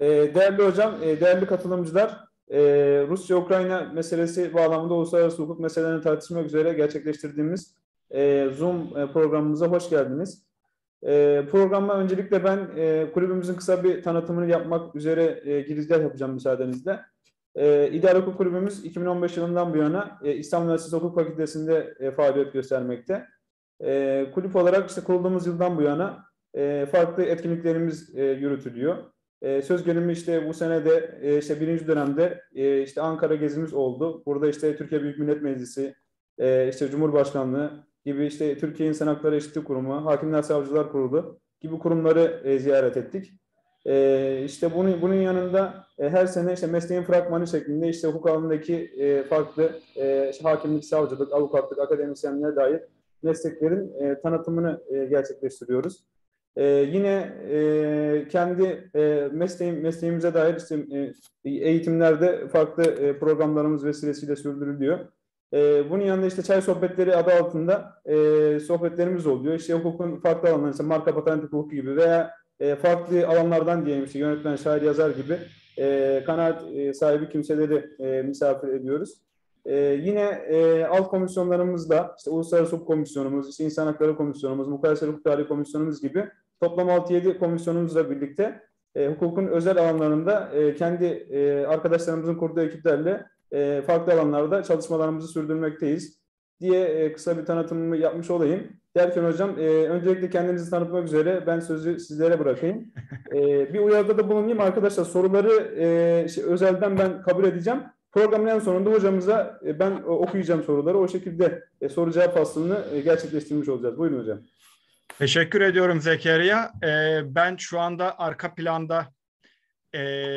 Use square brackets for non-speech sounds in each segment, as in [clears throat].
Ee, değerli hocam, e, değerli katılımcılar, e, Rusya-Ukrayna meselesi bağlamında uluslararası hukuk meselelerini tartışmak üzere gerçekleştirdiğimiz e, Zoom programımıza hoş geldiniz. Programa öncelikle ben kulübümüzün kısa bir tanıtımını yapmak üzere girizgah yapacağım müsaadenizle. İdare Hukuk Kulübümüz 2015 yılından bu yana İstanbul Üniversitesi Hukuk Fakültesi'nde faaliyet göstermekte. Kulüp olarak işte kurulduğumuz yıldan bu yana farklı etkinliklerimiz yürütülüyor. E, söz gelimi işte bu sene de e, işte birinci dönemde e, işte Ankara gezimiz oldu. Burada işte Türkiye Büyük Millet Meclisi, e, işte Cumhurbaşkanlığı gibi işte Türkiye İnsan Hakları Eşitlik Kurumu, Hakimler Savcılar Kurulu gibi kurumları e, ziyaret ettik. E, işte bunun, bunun yanında e, her sene işte mesleğin fragmanı şeklinde işte hukuk alanındaki e, farklı e, işte hakimlik, savcılık, avukatlık, akademisyenliğe dair mesleklerin e, tanıtımını e, gerçekleştiriyoruz. Ee, yine e, kendi e, mesleğim, mesleğimize dair isim, e, eğitimlerde farklı e, programlarımız vesilesiyle sürdürülüyor. E, bunun yanında işte çay sohbetleri adı altında e, sohbetlerimiz oluyor. İşte hukukun farklı alanları, işte marka patent hukuku gibi veya e, farklı alanlardan diyelim işte yönetmen, şair, yazar gibi e, kanaat e, sahibi kimseleri e, misafir ediyoruz. Ee, yine e, alt komisyonlarımızda işte Uluslararası Hukuk Komisyonumuz, işte İnsan Hakları Komisyonumuz, Mukayese Hukuk Tarihi Komisyonumuz gibi toplam 6-7 komisyonumuzla birlikte e, hukukun özel alanlarında e, kendi e, arkadaşlarımızın kurduğu ekiplerle e, farklı alanlarda çalışmalarımızı sürdürmekteyiz diye e, kısa bir tanıtımımı yapmış olayım. Derken hocam e, öncelikle kendinizi tanıtmak üzere ben sözü sizlere bırakayım. [laughs] E, bir uyarıda da bulunayım arkadaşlar soruları e, şey, özelden ben kabul edeceğim. Programın en sonunda hocamıza e, ben e, okuyacağım soruları. O şekilde e, soru cevap aslını gerçekleştirmiş olacağız. Buyurun hocam. Teşekkür ediyorum Zekeriya. Ben şu anda arka planda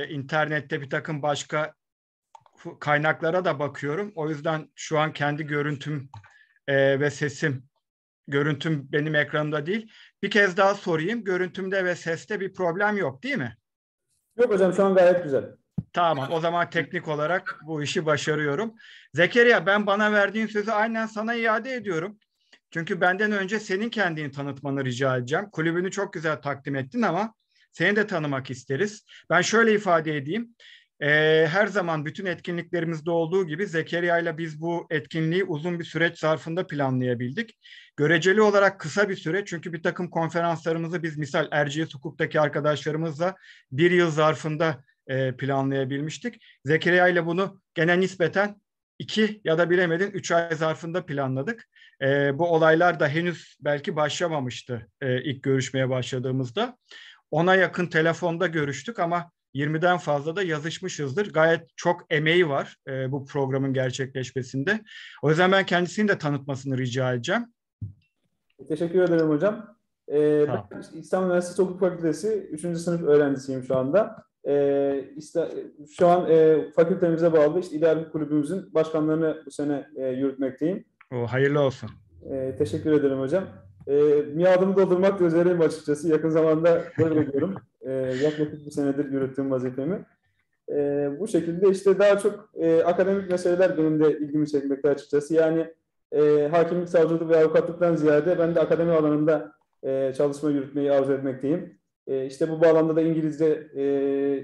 internette bir takım başka kaynaklara da bakıyorum. O yüzden şu an kendi görüntüm ve sesim, görüntüm benim ekranımda değil. Bir kez daha sorayım. Görüntümde ve seste bir problem yok değil mi? Yok hocam şu an gayet güzel. Tamam o zaman teknik olarak bu işi başarıyorum. Zekeriya ben bana verdiğin sözü aynen sana iade ediyorum. Çünkü benden önce senin kendini tanıtmanı rica edeceğim. Kulübünü çok güzel takdim ettin ama seni de tanımak isteriz. Ben şöyle ifade edeyim. Ee, her zaman bütün etkinliklerimizde olduğu gibi Zekeriya ile biz bu etkinliği uzun bir süreç zarfında planlayabildik. Göreceli olarak kısa bir süre çünkü bir takım konferanslarımızı biz misal Erciyes Hukuk'taki arkadaşlarımızla bir yıl zarfında e, planlayabilmiştik. Zekeriya ile bunu gene nispeten iki ya da bilemedin üç ay zarfında planladık. E, bu olaylar da henüz belki başlamamıştı e, ilk görüşmeye başladığımızda. Ona yakın telefonda görüştük ama 20'den fazla da yazışmışızdır. Gayet çok emeği var e, bu programın gerçekleşmesinde. O yüzden ben kendisini de tanıtmasını rica edeceğim. Teşekkür ederim hocam. Ee, tamam. ben İstanbul Üniversitesi Hukuk Fakültesi 3. sınıf öğrencisiyim şu anda e, ee, işte, şu an e, fakültemize bağlı işte idari kulübümüzün başkanlarını bu sene e, yürütmekteyim. O hayırlı olsun. E, teşekkür ederim hocam. E, ee, miadımı doldurmak da üzereyim açıkçası. Yakın zamanda böyle diyorum. e, yaklaşık bir senedir yürüttüğüm vazifemi. E, bu şekilde işte daha çok e, akademik meseleler benim de ilgimi çekmekte açıkçası. Yani e, hakimlik, savcılık ve avukatlıktan ziyade ben de akademi alanında e, çalışma yürütmeyi arzu etmekteyim. E, işte bu bağlamda da İngilizce e,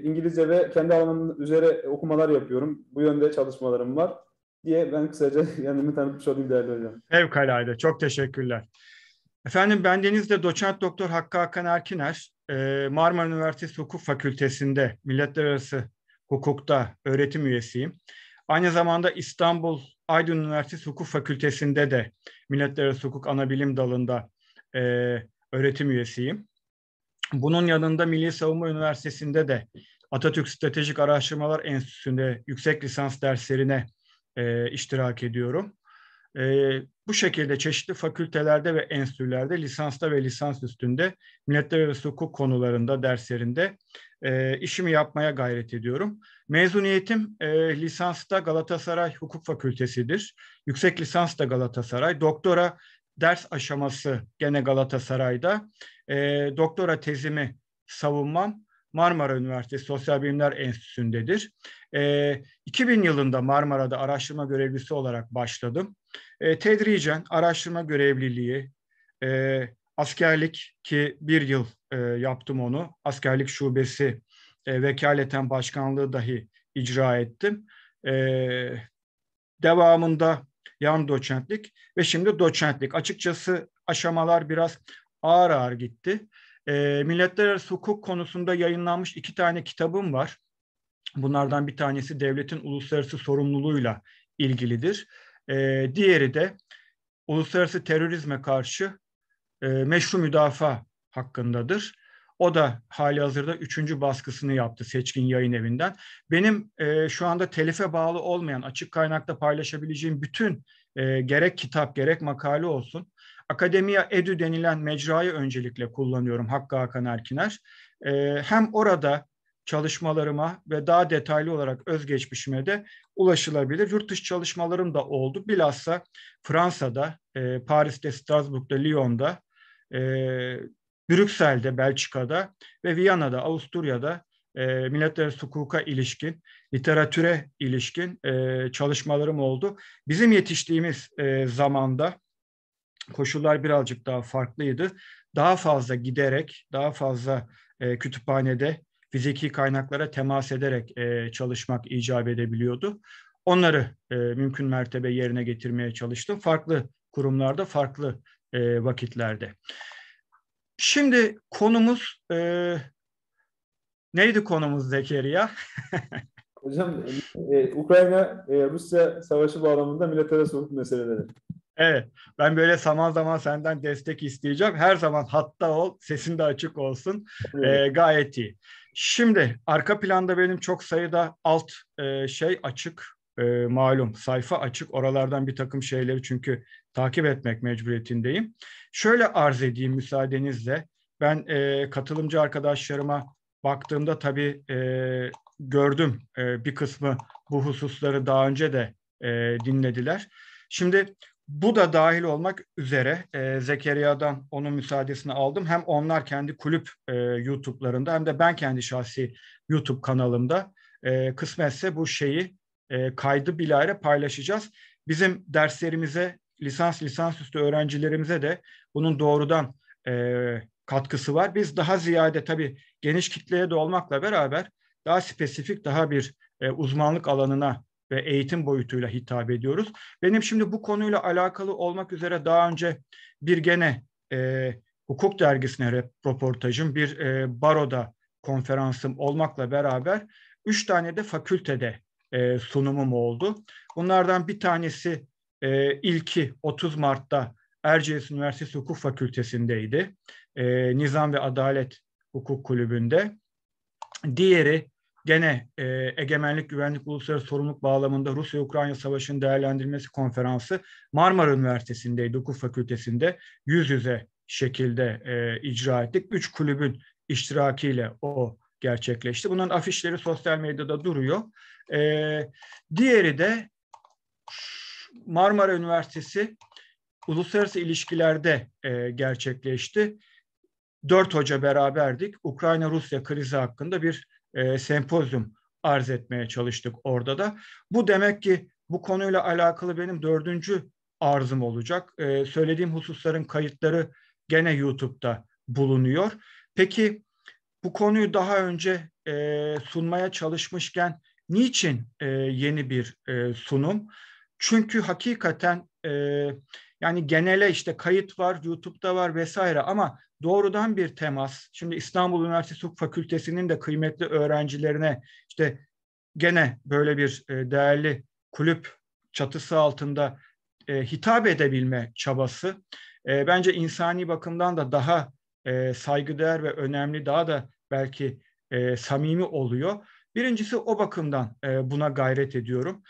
İngilizce ve kendi alanım üzere okumalar yapıyorum. Bu yönde çalışmalarım var diye ben kısaca [laughs] kendimi tanıtmış olayım değerli hocam. Fevkalade. Çok teşekkürler. Efendim ben de doçent doktor Hakkı Hakan Erkiner, e, Marmara Üniversitesi Hukuk Fakültesi'nde Milletler Arası Hukuk'ta öğretim üyesiyim. Aynı zamanda İstanbul Aydın Üniversitesi Hukuk Fakültesi'nde de Milletler Arası Hukuk Anabilim Dalı'nda öğretim üyesiyim. Bunun yanında Milli Savunma Üniversitesi'nde de Atatürk Stratejik Araştırmalar Enstitüsü'nde yüksek lisans derslerine e, iştirak ediyorum. E, bu şekilde çeşitli fakültelerde ve enstitülerde lisansta ve lisans üstünde milletler ve hukuk konularında derslerinde e, işimi yapmaya gayret ediyorum. Mezuniyetim e, lisansta Galatasaray Hukuk Fakültesidir. Yüksek lisans da Galatasaray. Doktora ders aşaması gene Galatasaray'da. E, doktora tezimi savunmam Marmara Üniversitesi Sosyal Bilimler Enstitüsü'ndedir. E, ee, 2000 yılında Marmara'da araştırma görevlisi olarak başladım. E, tedricen araştırma görevliliği, e, askerlik ki bir yıl e, yaptım onu. Askerlik şubesi e, vekaleten başkanlığı dahi icra ettim. E, devamında yarım doçentlik ve şimdi doçentlik. Açıkçası aşamalar biraz ağır ağır gitti. E, milletler arası hukuk konusunda yayınlanmış iki tane kitabım var. Bunlardan bir tanesi devletin uluslararası sorumluluğuyla ilgilidir. E, diğeri de uluslararası terörizme karşı e, meşru müdafaa hakkındadır. O da hali hazırda üçüncü baskısını yaptı Seçkin Yayın Evi'nden. Benim e, şu anda telife bağlı olmayan açık kaynakta paylaşabileceğim bütün e, gerek kitap gerek makale olsun. Akademiya Edu denilen mecrayı öncelikle kullanıyorum Hakkı Hakan Erkiner. E, hem orada çalışmalarıma ve daha detaylı olarak özgeçmişime de ulaşılabilir. Yurt dışı çalışmalarım da oldu. Bilhassa Fransa'da, e, Paris'te, Strasbourg'da, Lyon'da e, Brüksel'de, Belçika'da ve Viyana'da, Avusturya'da e, milletler arası hukuka ilişkin, literatüre ilişkin e, çalışmalarım oldu. Bizim yetiştiğimiz e, zamanda koşullar birazcık daha farklıydı. Daha fazla giderek, daha fazla e, kütüphanede fiziki kaynaklara temas ederek e, çalışmak icap edebiliyordu. Onları e, mümkün mertebe yerine getirmeye çalıştım. Farklı kurumlarda, farklı e, vakitlerde. Şimdi konumuz e, neydi konumuz Zekeriya? [laughs] Hocam e, Ukrayna e, Rusya savaşı bağlamında militer sorumluluk meseleleri. Evet. Ben böyle zaman zaman senden destek isteyeceğim. Her zaman hatta ol, sesin de açık olsun. Evet. E, gayet iyi. Şimdi arka planda benim çok sayıda alt e, şey açık e, malum sayfa açık oralardan bir takım şeyleri çünkü takip etmek mecburiyetindeyim. Şöyle arz edeyim müsaadenizle. Ben e, katılımcı arkadaşlarıma baktığımda tabii e, gördüm e, bir kısmı bu hususları daha önce de e, dinlediler. Şimdi bu da dahil olmak üzere e, Zekeriya'dan onun müsaadesini aldım. Hem onlar kendi kulüp e, YouTube'larında hem de ben kendi şahsi YouTube kanalımda e, kısmetse bu şeyi e, kaydı bilahare paylaşacağız. Bizim derslerimize lisans lisansüstü öğrencilerimize de bunun doğrudan e, katkısı var. Biz daha ziyade tabii geniş kitleye de olmakla beraber daha spesifik, daha bir e, uzmanlık alanına ve eğitim boyutuyla hitap ediyoruz. Benim şimdi bu konuyla alakalı olmak üzere daha önce bir gene e, hukuk dergisine röportajım, bir e, baroda konferansım olmakla beraber üç tane de fakültede e, sunumum oldu. Bunlardan bir tanesi e, ilki 30 Mart'ta Erciyes Üniversitesi Hukuk Fakültesi'ndeydi. E, Nizam ve Adalet Hukuk Kulübü'nde. Diğeri gene e, Egemenlik Güvenlik Uluslararası Sorumluluk bağlamında Rusya-Ukrayna Savaşı'nın değerlendirilmesi konferansı Marmara Üniversitesi'ndeydi hukuk fakültesinde yüz yüze şekilde e, icra ettik. Üç kulübün iştirakiyle o gerçekleşti. Bunun afişleri sosyal medyada duruyor. E, diğeri de Marmara Üniversitesi uluslararası ilişkilerde e, gerçekleşti. Dört hoca beraberdik. Ukrayna-Rusya krizi hakkında bir e, sempozyum arz etmeye çalıştık orada da. Bu demek ki bu konuyla alakalı benim dördüncü arzım olacak. E, söylediğim hususların kayıtları gene YouTube'da bulunuyor. Peki bu konuyu daha önce e, sunmaya çalışmışken niçin e, yeni bir e, sunum? Çünkü hakikaten e, yani genele işte kayıt var, YouTube'da var vesaire ama doğrudan bir temas. Şimdi İstanbul Üniversitesi Hukuk Fakültesi'nin de kıymetli öğrencilerine işte gene böyle bir e, değerli kulüp çatısı altında e, hitap edebilme çabası e, bence insani bakımdan da daha e, saygıdeğer ve önemli daha da belki e, samimi oluyor. Birincisi o bakımdan e, buna gayret ediyorum.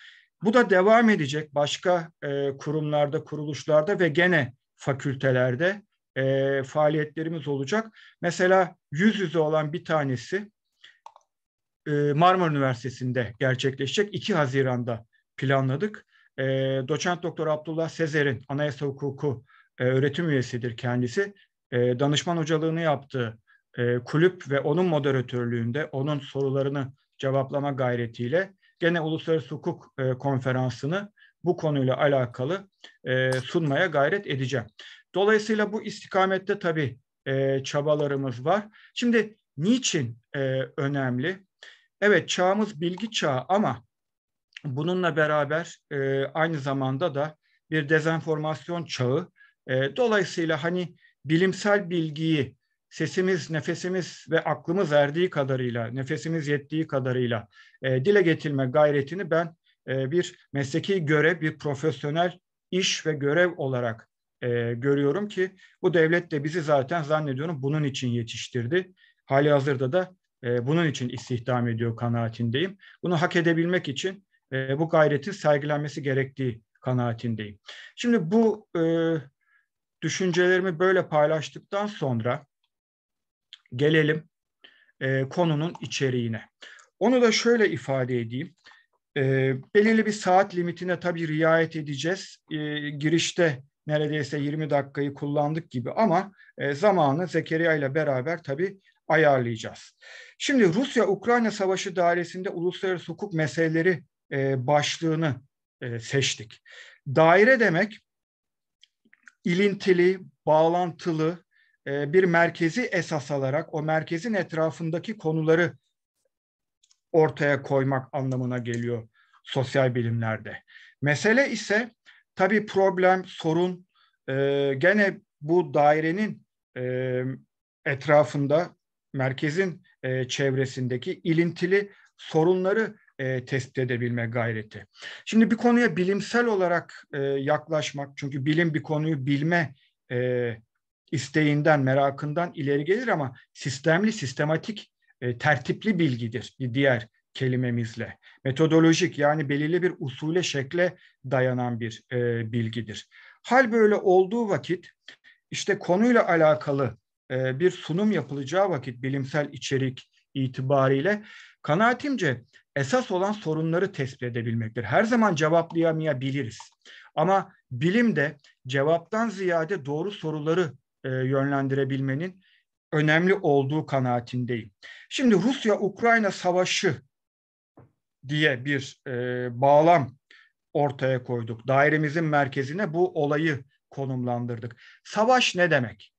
Bu da devam edecek başka e, kurumlarda, kuruluşlarda ve gene fakültelerde e, faaliyetlerimiz olacak. Mesela yüz yüze olan bir tanesi e, Marmara Üniversitesi'nde gerçekleşecek. 2 Haziran'da planladık. E, Doçent Doktor Abdullah Sezer'in anayasa hukuku e, öğretim üyesidir kendisi e, danışman hocalığını yaptığı e, kulüp ve onun moderatörlüğünde onun sorularını cevaplama gayretiyle gene Uluslararası Hukuk e, Konferansı'nı bu konuyla alakalı e, sunmaya gayret edeceğim. Dolayısıyla bu istikamette tabii e, çabalarımız var. Şimdi niçin e, önemli? Evet çağımız bilgi çağı ama bununla beraber e, aynı zamanda da bir dezenformasyon çağı. E, dolayısıyla hani bilimsel bilgiyi sesimiz, nefesimiz ve aklımız erdiği kadarıyla, nefesimiz yettiği kadarıyla e, dile getirme gayretini ben e, bir mesleki görev, bir profesyonel iş ve görev olarak e, görüyorum ki bu devlet de bizi zaten zannediyorum bunun için yetiştirdi. Hali hazırda da e, bunun için istihdam ediyor kanaatindeyim. Bunu hak edebilmek için e, bu gayretin sergilenmesi gerektiği kanaatindeyim. Şimdi bu e, Düşüncelerimi böyle paylaştıktan sonra gelelim e, konunun içeriğine. Onu da şöyle ifade edeyim. E, belirli bir saat limitine tabii riayet edeceğiz. E, girişte neredeyse 20 dakikayı kullandık gibi ama e, zamanı Zekeriya ile beraber tabii ayarlayacağız. Şimdi Rusya-Ukrayna Savaşı dairesinde uluslararası hukuk meseleleri e, başlığını e, seçtik. Daire demek ilintili, bağlantılı e, bir merkezi esas alarak o merkezin etrafındaki konuları ortaya koymak anlamına geliyor sosyal bilimlerde. Mesele ise tabii problem, sorun e, gene bu dairenin e, etrafında, merkezin çevresindeki ilintili sorunları e, tespit edebilme gayreti. Şimdi bir konuya bilimsel olarak e, yaklaşmak, çünkü bilim bir konuyu bilme e, isteğinden, merakından ileri gelir ama sistemli, sistematik, e, tertipli bilgidir bir diğer kelimemizle. Metodolojik yani belirli bir usule, şekle dayanan bir e, bilgidir. Hal böyle olduğu vakit işte konuyla alakalı e, bir sunum yapılacağı vakit bilimsel içerik itibariyle kanaatimce esas olan sorunları tespit edebilmektir. Her zaman cevaplayamayabiliriz. Ama bilim de cevaptan ziyade doğru soruları e, yönlendirebilmenin önemli olduğu kanaatindeyim. Şimdi Rusya-Ukrayna savaşı diye bir e, bağlam ortaya koyduk. Dairemizin merkezine bu olayı konumlandırdık. Savaş ne demek?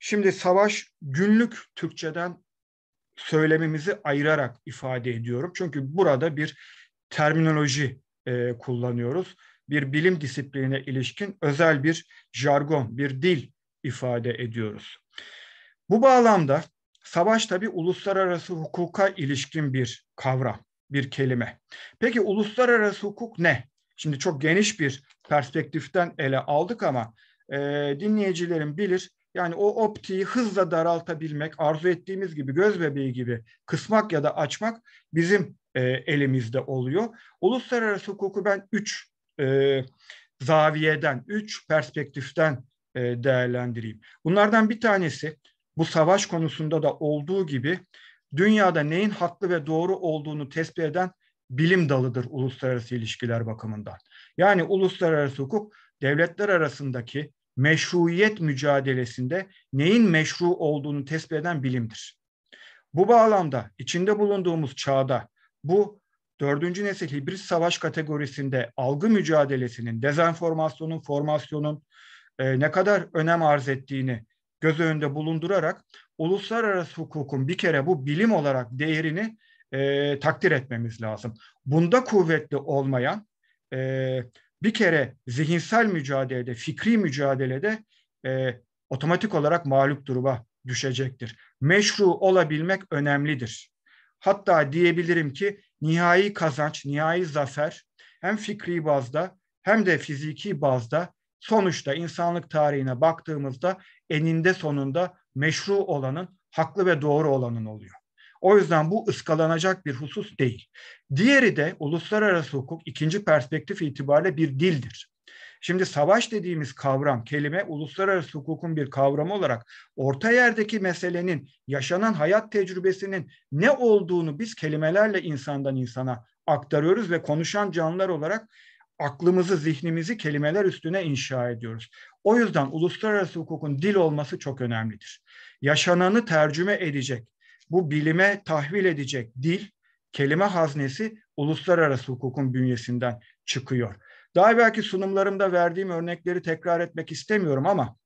Şimdi savaş günlük Türkçeden söylemimizi ayırarak ifade ediyorum. Çünkü burada bir terminoloji e, kullanıyoruz. Bir bilim disiplinine ilişkin özel bir jargon, bir dil ifade ediyoruz. Bu bağlamda savaş tabi uluslararası hukuka ilişkin bir kavram, bir kelime. Peki uluslararası hukuk ne? Şimdi çok geniş bir perspektiften ele aldık ama e, dinleyicilerin bilir yani o optiği hızla daraltabilmek, arzu ettiğimiz gibi göz bebeği gibi kısmak ya da açmak bizim e, elimizde oluyor. Uluslararası hukuku ben üç e, zaviyeden, üç perspektiften e, değerlendireyim. Bunlardan bir tanesi bu savaş konusunda da olduğu gibi dünyada neyin haklı ve doğru olduğunu tespit eden bilim dalıdır uluslararası ilişkiler bakımından. Yani uluslararası hukuk devletler arasındaki meşruiyet mücadelesinde neyin meşru olduğunu tespit eden bilimdir. Bu bağlamda içinde bulunduğumuz çağda bu dördüncü nesil hibrit savaş kategorisinde algı mücadelesinin, dezenformasyonun, formasyonun e, ne kadar önem arz ettiğini göz önünde bulundurarak uluslararası hukukun bir kere bu bilim olarak değerini e, takdir etmemiz lazım. Bunda kuvvetli olmayan e, bir kere zihinsel mücadelede, fikri mücadelede e, otomatik olarak mağlup duruma düşecektir. Meşru olabilmek önemlidir. Hatta diyebilirim ki nihai kazanç, nihai zafer hem fikri bazda hem de fiziki bazda sonuçta insanlık tarihine baktığımızda eninde sonunda meşru olanın, haklı ve doğru olanın oluyor. O yüzden bu ıskalanacak bir husus değil. Diğeri de uluslararası hukuk ikinci perspektif itibariyle bir dildir. Şimdi savaş dediğimiz kavram, kelime uluslararası hukukun bir kavramı olarak orta yerdeki meselenin, yaşanan hayat tecrübesinin ne olduğunu biz kelimelerle insandan insana aktarıyoruz ve konuşan canlılar olarak aklımızı, zihnimizi kelimeler üstüne inşa ediyoruz. O yüzden uluslararası hukukun dil olması çok önemlidir. Yaşananı tercüme edecek, bu bilime tahvil edecek dil, kelime haznesi uluslararası hukukun bünyesinden çıkıyor. Daha belki sunumlarımda verdiğim örnekleri tekrar etmek istemiyorum ama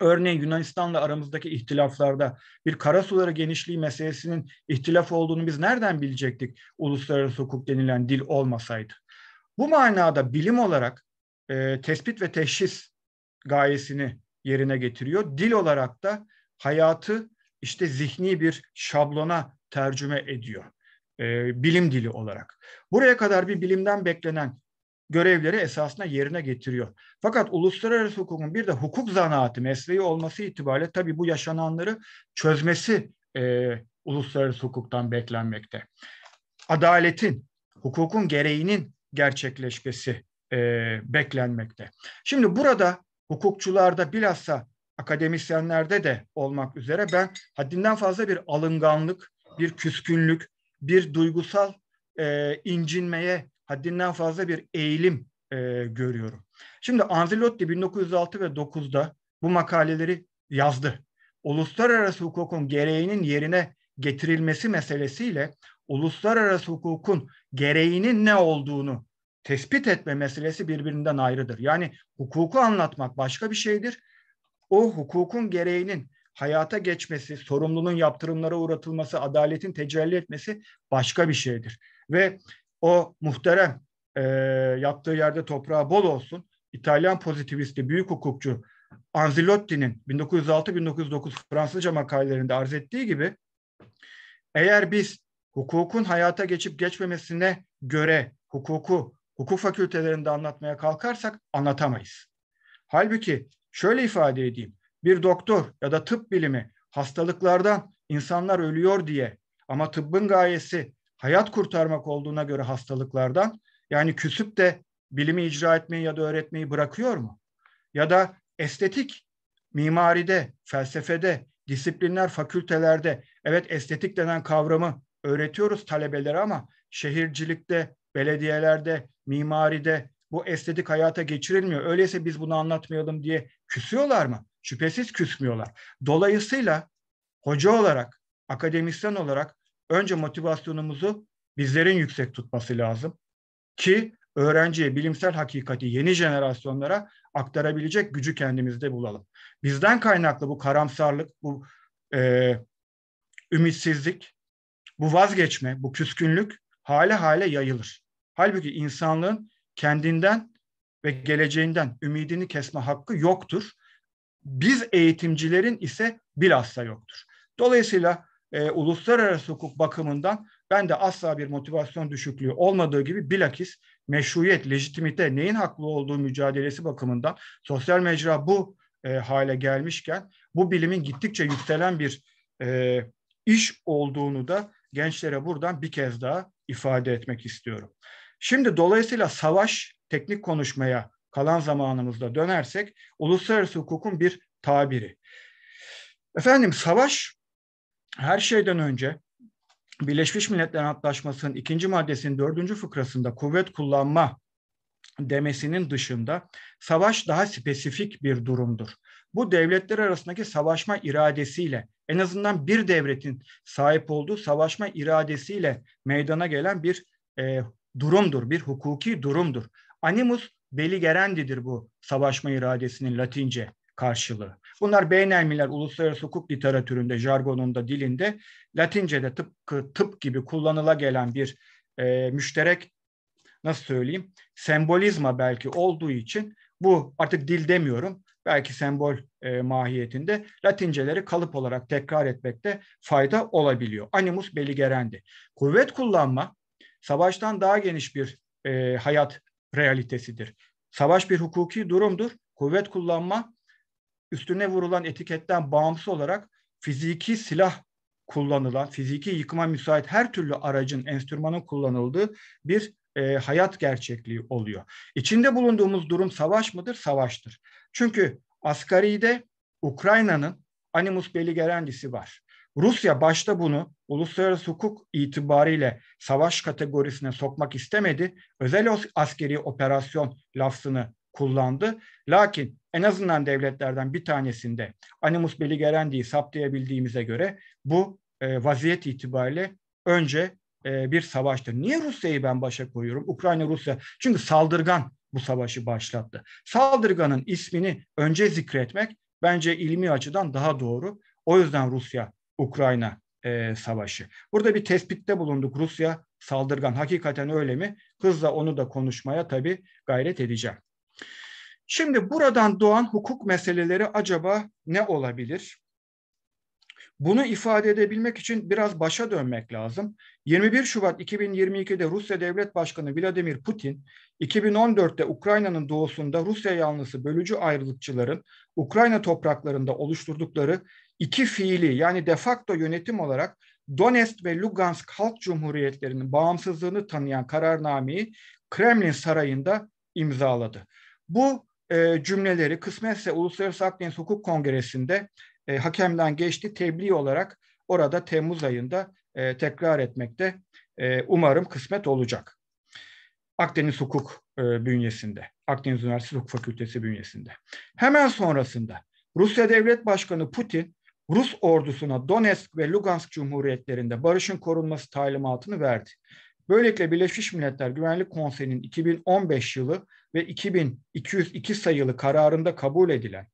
örneğin Yunanistan'la aramızdaki ihtilaflarda bir karasuları genişliği meselesinin ihtilaf olduğunu biz nereden bilecektik uluslararası hukuk denilen dil olmasaydı? Bu manada bilim olarak e, tespit ve teşhis gayesini yerine getiriyor. Dil olarak da hayatı işte zihni bir şablona tercüme ediyor e, bilim dili olarak. Buraya kadar bir bilimden beklenen görevleri esasında yerine getiriyor. Fakat uluslararası hukukun bir de hukuk zanaatı mesleği olması itibariyle tabii bu yaşananları çözmesi e, uluslararası hukuktan beklenmekte. Adaletin, hukukun gereğinin gerçekleşmesi e, beklenmekte. Şimdi burada hukukçularda bilhassa akademisyenlerde de olmak üzere ben haddinden fazla bir alınganlık, bir küskünlük, bir duygusal e, incinmeye haddinden fazla bir eğilim e, görüyorum. Şimdi Anzilotti 1906 ve 9'da bu makaleleri yazdı. Uluslararası hukukun gereğinin yerine getirilmesi meselesiyle uluslararası hukukun gereğinin ne olduğunu tespit etme meselesi birbirinden ayrıdır. Yani hukuku anlatmak başka bir şeydir, o hukukun gereğinin hayata geçmesi, sorumlunun yaptırımlara uğratılması, adaletin tecelli etmesi başka bir şeydir. Ve o muhterem e, yattığı yerde toprağı bol olsun İtalyan pozitivisti, büyük hukukçu Anzilotti'nin 1906-1909 Fransızca makalelerinde arz ettiği gibi eğer biz hukukun hayata geçip geçmemesine göre hukuku hukuk fakültelerinde anlatmaya kalkarsak anlatamayız. Halbuki Şöyle ifade edeyim. Bir doktor ya da tıp bilimi hastalıklardan insanlar ölüyor diye ama tıbbın gayesi hayat kurtarmak olduğuna göre hastalıklardan yani küsüp de bilimi icra etmeyi ya da öğretmeyi bırakıyor mu? Ya da estetik mimaride, felsefede, disiplinler, fakültelerde evet estetik denen kavramı öğretiyoruz talebelere ama şehircilikte, belediyelerde, mimaride, bu estetik hayata geçirilmiyor. Öyleyse biz bunu anlatmayalım diye küsüyorlar mı? Şüphesiz küsmüyorlar. Dolayısıyla hoca olarak, akademisyen olarak önce motivasyonumuzu bizlerin yüksek tutması lazım. Ki öğrenciye bilimsel hakikati yeni jenerasyonlara aktarabilecek gücü kendimizde bulalım. Bizden kaynaklı bu karamsarlık, bu e, ümitsizlik, bu vazgeçme, bu küskünlük hale hale yayılır. Halbuki insanlığın kendinden ve geleceğinden ümidini kesme hakkı yoktur. Biz eğitimcilerin ise bilhassa yoktur. Dolayısıyla e, uluslararası hukuk bakımından ben de asla bir motivasyon düşüklüğü olmadığı gibi bilakis meşruiyet, lejimite, neyin haklı olduğu mücadelesi bakımından sosyal mecra bu e, hale gelmişken bu bilimin gittikçe yükselen bir e, iş olduğunu da gençlere buradan bir kez daha ifade etmek istiyorum. Şimdi dolayısıyla savaş teknik konuşmaya kalan zamanımızda dönersek uluslararası hukukun bir tabiri. Efendim savaş her şeyden önce Birleşmiş Milletler Antlaşması'nın ikinci maddesinin dördüncü fıkrasında kuvvet kullanma demesinin dışında savaş daha spesifik bir durumdur. Bu devletler arasındaki savaşma iradesiyle en azından bir devletin sahip olduğu savaşma iradesiyle meydana gelen bir e, durumdur, bir hukuki durumdur. Animus beligerendidir bu savaşma iradesinin Latince karşılığı. Bunlar beynelmiler uluslararası hukuk literatüründe, jargonunda, dilinde Latince'de tıpkı tıp gibi kullanıla gelen bir e, müşterek nasıl söyleyeyim sembolizma belki olduğu için bu artık dil demiyorum belki sembol e, mahiyetinde Latinceleri kalıp olarak tekrar etmekte fayda olabiliyor. Animus beligerendi. Kuvvet kullanma savaştan daha geniş bir e, hayat realitesidir. Savaş bir hukuki durumdur. Kuvvet kullanma üstüne vurulan etiketten bağımsız olarak fiziki silah kullanılan, fiziki yıkıma müsait her türlü aracın, enstrümanın kullanıldığı bir e, hayat gerçekliği oluyor. İçinde bulunduğumuz durum savaş mıdır? Savaştır. Çünkü de Ukrayna'nın animus belligerendisi var. Rusya başta bunu uluslararası hukuk itibariyle savaş kategorisine sokmak istemedi. Özel askeri operasyon lafzını kullandı. Lakin en azından devletlerden bir tanesinde animus beligerendi'yi saptayabildiğimize göre bu e, vaziyet itibariyle önce e, bir savaştır. Niye Rusya'yı ben başa koyuyorum? Ukrayna Rusya. Çünkü saldırgan bu savaşı başlattı. Saldırganın ismini önce zikretmek bence ilmi açıdan daha doğru. O yüzden Rusya Ukrayna e, savaşı. Burada bir tespitte bulunduk. Rusya saldırgan. Hakikaten öyle mi? Hızla onu da konuşmaya tabii gayret edeceğim. Şimdi buradan doğan hukuk meseleleri acaba ne olabilir? Bunu ifade edebilmek için biraz başa dönmek lazım. 21 Şubat 2022'de Rusya Devlet Başkanı Vladimir Putin, 2014'te Ukrayna'nın doğusunda Rusya yanlısı bölücü ayrılıkçıların Ukrayna topraklarında oluşturdukları iki fiili yani de facto yönetim olarak Donetsk ve Lugansk Halk Cumhuriyetlerinin bağımsızlığını tanıyan kararnameyi Kremlin Sarayı'nda imzaladı. Bu e, cümleleri kısmetse Uluslararası Akdeniz Hukuk Kongresi'nde e, hakemden geçti tebliğ olarak orada Temmuz ayında e, tekrar etmekte e, umarım kısmet olacak. Akdeniz Hukuk e, bünyesinde, Akdeniz Üniversitesi Hukuk Fakültesi bünyesinde. Hemen sonrasında Rusya Devlet Başkanı Putin Rus ordusuna Donetsk ve Lugansk cumhuriyetlerinde barışın korunması talimatını verdi. Böylelikle Birleşmiş Milletler Güvenlik Konseyi'nin 2015 yılı ve 2202 sayılı kararında kabul edilen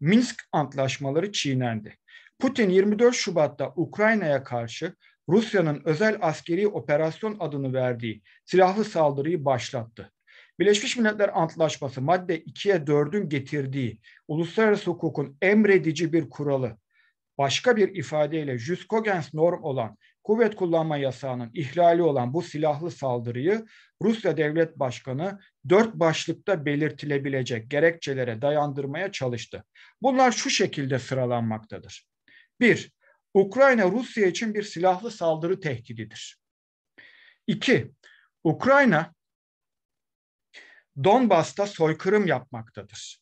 Minsk antlaşmaları çiğnendi. Putin 24 Şubat'ta Ukrayna'ya karşı Rusya'nın özel askeri operasyon adını verdiği silahlı saldırıyı başlattı. Birleşmiş Milletler Antlaşması madde 2'ye 4'ün getirdiği uluslararası hukukun emredici bir kuralı başka bir ifadeyle jüskogens norm olan kuvvet kullanma yasağının ihlali olan bu silahlı saldırıyı Rusya Devlet Başkanı dört başlıkta belirtilebilecek gerekçelere dayandırmaya çalıştı. Bunlar şu şekilde sıralanmaktadır. 1. Ukrayna Rusya için bir silahlı saldırı tehdididir. 2. Ukrayna Donbas'ta soykırım yapmaktadır.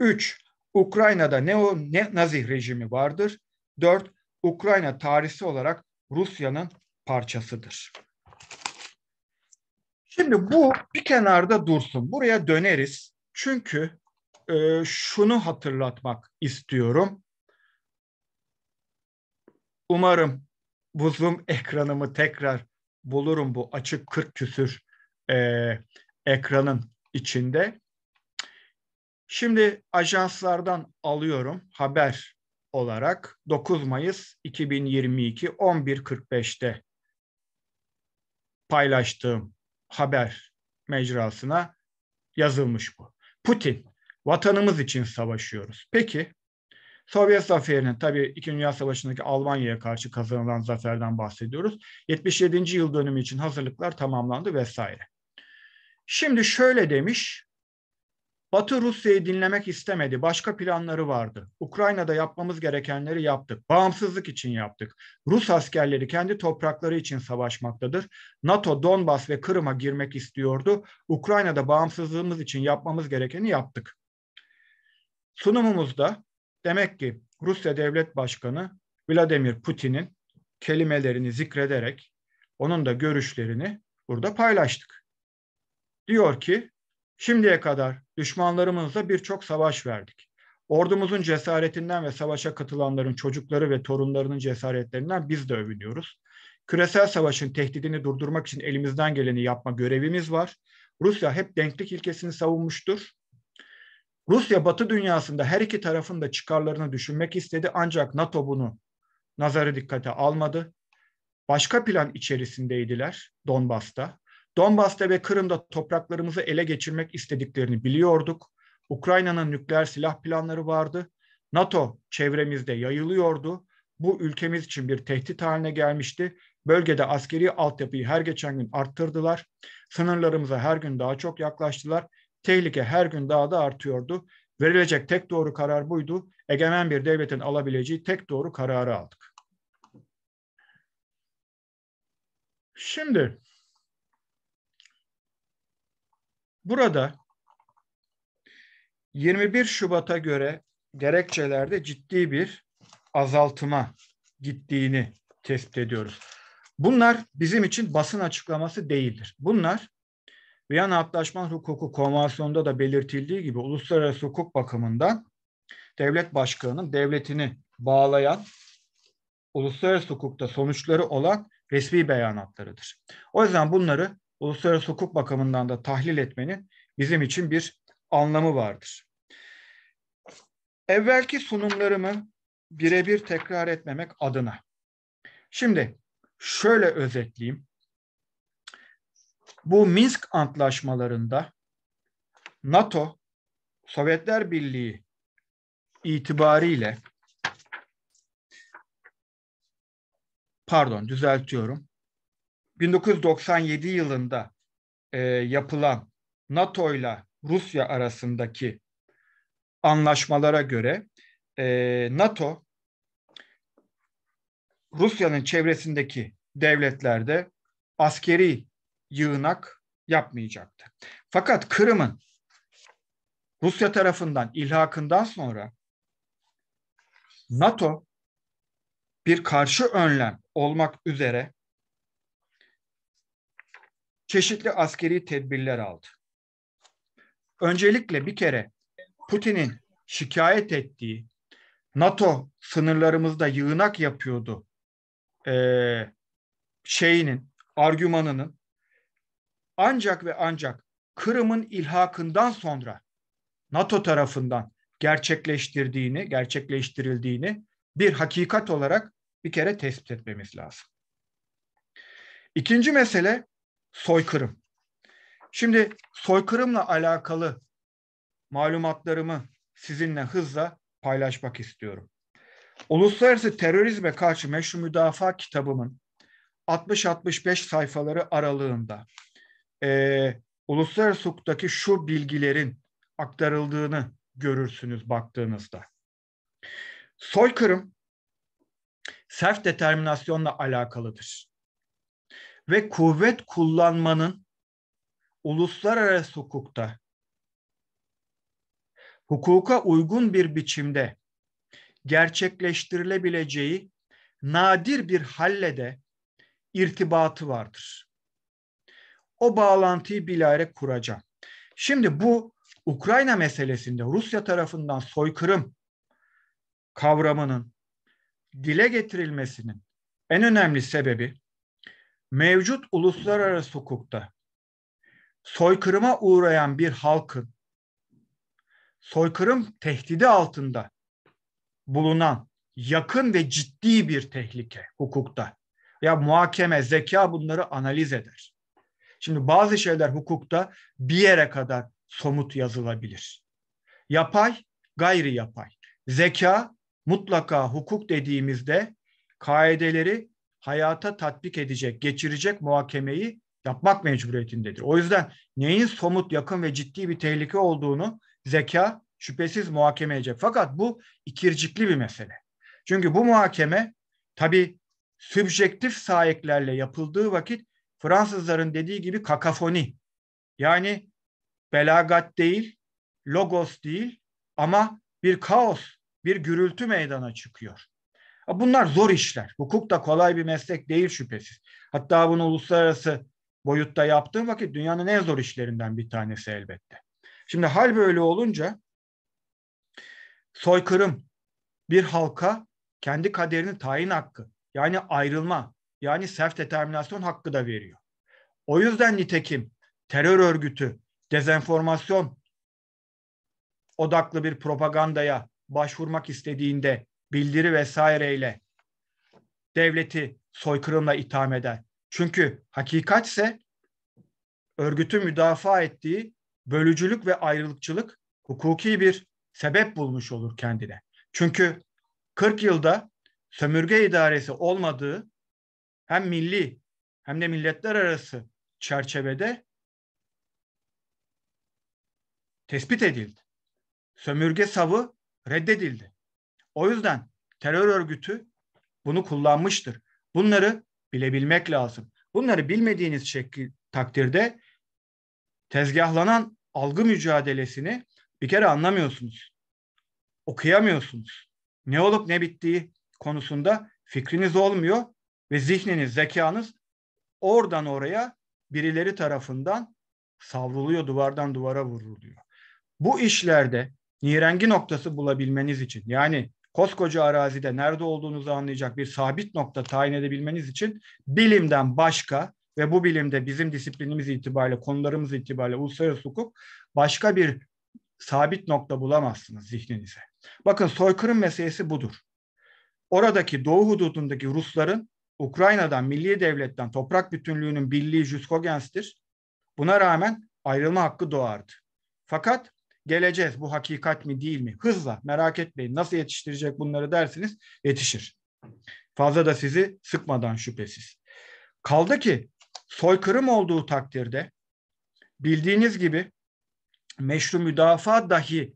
3. Ukrayna'da neo-nazi rejimi vardır Dört, Ukrayna tarihi olarak Rusya'nın parçasıdır. Şimdi bu bir kenarda dursun. Buraya döneriz. Çünkü e, şunu hatırlatmak istiyorum. Umarım bu Zoom ekranımı tekrar bulurum bu açık 40 küsür e, ekranın içinde. Şimdi ajanslardan alıyorum haber olarak 9 Mayıs 2022 11.45'te paylaştığım haber mecrasına yazılmış bu. Putin, vatanımız için savaşıyoruz. Peki, Sovyet zaferinin tabii İkinci Dünya Savaşı'ndaki Almanya'ya karşı kazanılan zaferden bahsediyoruz. 77. yıl dönümü için hazırlıklar tamamlandı vesaire. Şimdi şöyle demiş Batı Rusya'yı dinlemek istemedi. Başka planları vardı. Ukrayna'da yapmamız gerekenleri yaptık. Bağımsızlık için yaptık. Rus askerleri kendi toprakları için savaşmaktadır. NATO Donbas ve Kırım'a girmek istiyordu. Ukrayna'da bağımsızlığımız için yapmamız gerekeni yaptık. Sunumumuzda demek ki Rusya Devlet Başkanı Vladimir Putin'in kelimelerini zikrederek onun da görüşlerini burada paylaştık. Diyor ki Şimdiye kadar düşmanlarımızla birçok savaş verdik. Ordumuzun cesaretinden ve savaşa katılanların çocukları ve torunlarının cesaretlerinden biz de övünüyoruz. Küresel savaşın tehdidini durdurmak için elimizden geleni yapma görevimiz var. Rusya hep denklik ilkesini savunmuştur. Rusya Batı dünyasında her iki tarafın da çıkarlarını düşünmek istedi ancak NATO bunu nazarı dikkate almadı. Başka plan içerisindeydiler Donbas'ta. Donbas'ta ve Kırım'da topraklarımızı ele geçirmek istediklerini biliyorduk. Ukrayna'nın nükleer silah planları vardı. NATO çevremizde yayılıyordu. Bu ülkemiz için bir tehdit haline gelmişti. Bölgede askeri altyapıyı her geçen gün arttırdılar. Sınırlarımıza her gün daha çok yaklaştılar. Tehlike her gün daha da artıyordu. Verilecek tek doğru karar buydu. Egemen bir devletin alabileceği tek doğru kararı aldık. Şimdi Burada 21 Şubat'a göre gerekçelerde ciddi bir azaltıma gittiğini tespit ediyoruz. Bunlar bizim için basın açıklaması değildir. Bunlar Viyana Antlaşma Hukuku Konvansiyonu'nda da belirtildiği gibi uluslararası hukuk bakımından devlet başkanının devletini bağlayan uluslararası hukukta sonuçları olan resmi beyanatlarıdır. O yüzden bunları uluslararası hukuk bakımından da tahlil etmenin bizim için bir anlamı vardır. Evvelki sunumlarımı birebir tekrar etmemek adına. Şimdi şöyle özetleyeyim. Bu Minsk antlaşmalarında NATO, Sovyetler Birliği itibariyle pardon düzeltiyorum. 1997 yılında e, yapılan NATO ile Rusya arasındaki anlaşmalara göre e, NATO Rusya'nın çevresindeki devletlerde askeri yığınak yapmayacaktı. Fakat Kırım'ın Rusya tarafından ilhakından sonra NATO bir karşı önlem olmak üzere çeşitli askeri tedbirler aldı. Öncelikle bir kere Putin'in şikayet ettiği NATO sınırlarımızda yığınak yapıyordu e, şeyinin, argümanının ancak ve ancak Kırım'ın ilhakından sonra NATO tarafından gerçekleştirdiğini, gerçekleştirildiğini bir hakikat olarak bir kere tespit etmemiz lazım. İkinci mesele soykırım. Şimdi soykırımla alakalı malumatlarımı sizinle hızla paylaşmak istiyorum. Uluslararası Terörizme Karşı Meşru Müdafaa kitabımın 60-65 sayfaları aralığında e, uluslararası hukuktaki şu bilgilerin aktarıldığını görürsünüz baktığınızda. Soykırım self-determinasyonla alakalıdır ve kuvvet kullanmanın uluslararası hukukta hukuka uygun bir biçimde gerçekleştirilebileceği nadir bir halle de irtibatı vardır. O bağlantıyı bilare kuracağım. Şimdi bu Ukrayna meselesinde Rusya tarafından soykırım kavramının dile getirilmesinin en önemli sebebi mevcut uluslararası hukukta soykırıma uğrayan bir halkın soykırım tehdidi altında bulunan yakın ve ciddi bir tehlike hukukta. Ya muhakeme, zeka bunları analiz eder. Şimdi bazı şeyler hukukta bir yere kadar somut yazılabilir. Yapay, gayri yapay. Zeka mutlaka hukuk dediğimizde kaideleri hayata tatbik edecek, geçirecek muhakemeyi yapmak mecburiyetindedir. O yüzden neyin somut, yakın ve ciddi bir tehlike olduğunu zeka şüphesiz muhakeme edecek. Fakat bu ikircikli bir mesele. Çünkü bu muhakeme tabi sübjektif sahiplerle yapıldığı vakit Fransızların dediği gibi kakafoni. Yani belagat değil, logos değil ama bir kaos, bir gürültü meydana çıkıyor. Bunlar zor işler. Hukuk da kolay bir meslek değil şüphesiz. Hatta bunu uluslararası boyutta yaptığım vakit dünyanın en zor işlerinden bir tanesi elbette. Şimdi hal böyle olunca soykırım bir halka kendi kaderini tayin hakkı yani ayrılma yani self determinasyon hakkı da veriyor. O yüzden nitekim terör örgütü dezenformasyon odaklı bir propagandaya başvurmak istediğinde bildiri vesaireyle devleti soykırımla itham eder. Çünkü hakikat ise örgütü müdafaa ettiği bölücülük ve ayrılıkçılık hukuki bir sebep bulmuş olur kendine. Çünkü 40 yılda sömürge idaresi olmadığı hem milli hem de milletler arası çerçevede tespit edildi. Sömürge savı reddedildi. O yüzden terör örgütü bunu kullanmıştır. Bunları bilebilmek lazım. Bunları bilmediğiniz şekil takdirde tezgahlanan algı mücadelesini bir kere anlamıyorsunuz. Okuyamıyorsunuz. Ne olup ne bittiği konusunda fikriniz olmuyor ve zihniniz, zekanız oradan oraya birileri tarafından savruluyor, duvardan duvara vuruluyor. Bu işlerde nirengi noktası bulabilmeniz için yani koskoca arazide nerede olduğunuzu anlayacak bir sabit nokta tayin edebilmeniz için bilimden başka ve bu bilimde bizim disiplinimiz itibariyle, konularımız itibariyle uluslararası hukuk başka bir sabit nokta bulamazsınız zihninize. Bakın soykırım meselesi budur. Oradaki doğu hududundaki Rusların Ukrayna'dan, milli devletten toprak bütünlüğünün birliği Juskogens'tir. Buna rağmen ayrılma hakkı doğardı. Fakat geleceğiz bu hakikat mi değil mi? Hızla merak etmeyin nasıl yetiştirecek bunları dersiniz yetişir. Fazla da sizi sıkmadan şüphesiz. Kaldı ki soykırım olduğu takdirde bildiğiniz gibi meşru müdafaa dahi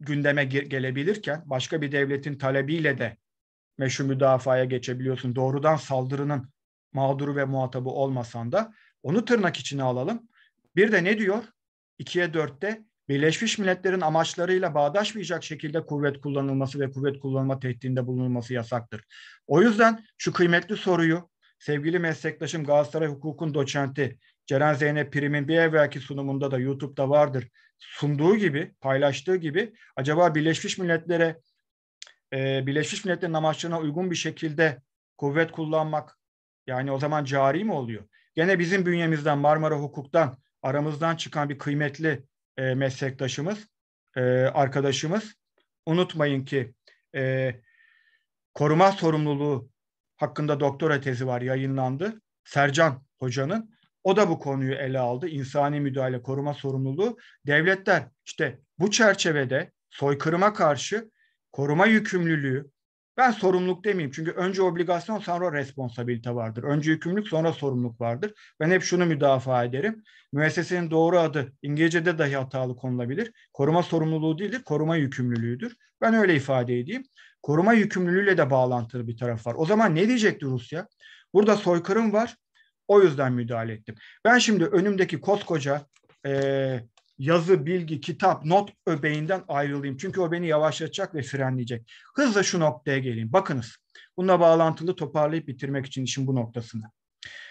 gündeme gelebilirken başka bir devletin talebiyle de meşru müdafaya geçebiliyorsun. Doğrudan saldırının mağduru ve muhatabı olmasan da onu tırnak içine alalım. Bir de ne diyor? 2'ye 4'te Birleşmiş Milletler'in amaçlarıyla bağdaşmayacak şekilde kuvvet kullanılması ve kuvvet kullanma tehdidinde bulunulması yasaktır. O yüzden şu kıymetli soruyu sevgili meslektaşım Galatasaray Hukukun doçenti Ceren Zeynep Prim'in bir evvelki sunumunda da YouTube'da vardır sunduğu gibi, paylaştığı gibi acaba Birleşmiş Milletler'e e, Birleşmiş Milletler'in amaçlarına uygun bir şekilde kuvvet kullanmak yani o zaman cari mi oluyor? Gene bizim bünyemizden Marmara Hukuk'tan aramızdan çıkan bir kıymetli e, meslektaşımız, e, arkadaşımız. Unutmayın ki e, koruma sorumluluğu hakkında doktora tezi var yayınlandı. Sercan hocanın. O da bu konuyu ele aldı. İnsani müdahale koruma sorumluluğu. Devletler işte bu çerçevede soykırıma karşı koruma yükümlülüğü, ben sorumluluk demeyeyim çünkü önce obligasyon sonra responsabilite vardır. Önce yükümlülük sonra sorumluluk vardır. Ben hep şunu müdafaa ederim. Müessesenin doğru adı İngilizce'de dahi hatalı konulabilir. Koruma sorumluluğu değildir, koruma yükümlülüğüdür. Ben öyle ifade edeyim. Koruma yükümlülüğüyle de bağlantılı bir taraf var. O zaman ne diyecekti Rusya? Burada soykırım var, o yüzden müdahale ettim. Ben şimdi önümdeki koskoca e, yazı, bilgi, kitap, not öbeğinden ayrılayım. Çünkü o beni yavaşlatacak ve frenleyecek. Hızla şu noktaya geleyim. Bakınız. Bununla bağlantılı toparlayıp bitirmek için işin bu noktasını.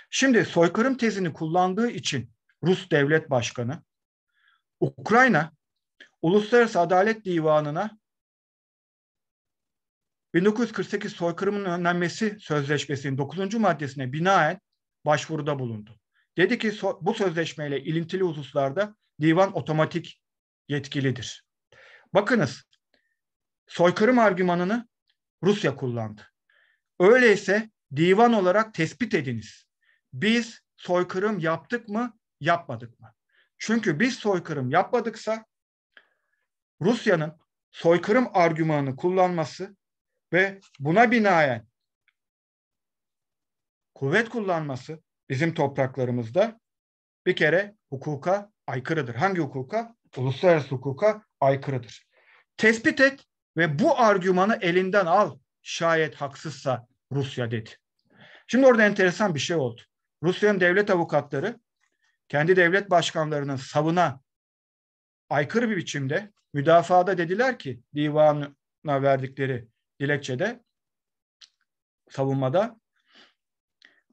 Şimdi soykırım tezini kullandığı için Rus devlet başkanı Ukrayna Uluslararası Adalet Divanı'na 1948 soykırımın önlenmesi sözleşmesinin 9. maddesine binaen başvuruda bulundu. Dedi ki bu sözleşmeyle ilintili hususlarda divan otomatik yetkilidir. Bakınız soykırım argümanını Rusya kullandı. Öyleyse divan olarak tespit ediniz. Biz soykırım yaptık mı, yapmadık mı? Çünkü biz soykırım yapmadıksa Rusya'nın soykırım argümanını kullanması ve buna binaen kuvvet kullanması bizim topraklarımızda bir kere hukuka aykırıdır. Hangi hukuka? Uluslararası hukuka aykırıdır. Tespit et ve bu argümanı elinden al şayet haksızsa Rusya dedi. Şimdi orada enteresan bir şey oldu. Rusya'nın devlet avukatları kendi devlet başkanlarının savına aykırı bir biçimde müdafaada dediler ki divana verdikleri dilekçede savunmada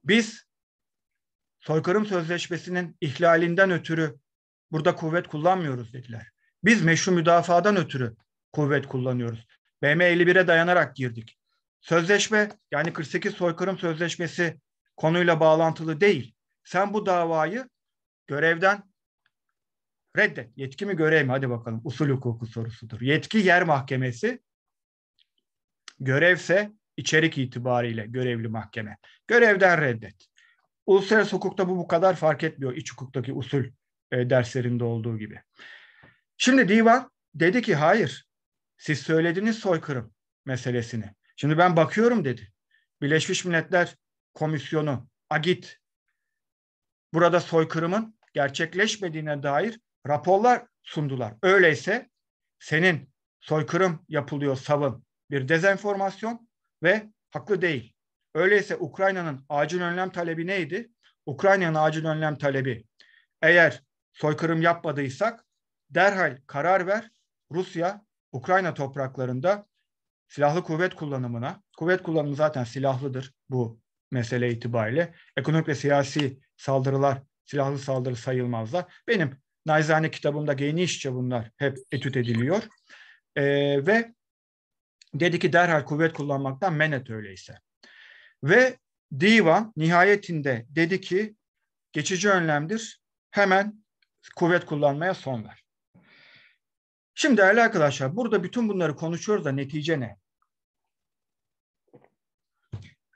biz soykırım sözleşmesinin ihlalinden ötürü Burada kuvvet kullanmıyoruz dediler. Biz meşru müdafadan ötürü kuvvet kullanıyoruz. BM 51'e dayanarak girdik. Sözleşme yani 48 soykırım sözleşmesi konuyla bağlantılı değil. Sen bu davayı görevden reddet. Yetki mi görev mi? Hadi bakalım. Usul hukuku sorusudur. Yetki yer mahkemesi görevse içerik itibariyle görevli mahkeme. Görevden reddet. Uluslararası hukukta bu bu kadar fark etmiyor iç hukuktaki usul e, derslerinde olduğu gibi. Şimdi divan dedi ki hayır siz söylediniz soykırım meselesini. Şimdi ben bakıyorum dedi. Birleşmiş Milletler Komisyonu, AGİT burada soykırımın gerçekleşmediğine dair raporlar sundular. Öyleyse senin soykırım yapılıyor savın bir dezenformasyon ve haklı değil. Öyleyse Ukrayna'nın acil önlem talebi neydi? Ukrayna'nın acil önlem talebi eğer soykırım yapmadıysak derhal karar ver Rusya Ukrayna topraklarında silahlı kuvvet kullanımına, kuvvet kullanımı zaten silahlıdır bu mesele itibariyle. Ekonomik ve siyasi saldırılar silahlı saldırı sayılmazlar. Benim Naizane kitabımda genişçe bunlar hep etüt ediliyor. Ee, ve dedi ki derhal kuvvet kullanmaktan men et öyleyse. Ve divan nihayetinde dedi ki geçici önlemdir. Hemen kuvvet kullanmaya son ver. Şimdi değerli arkadaşlar burada bütün bunları konuşuyoruz da netice ne?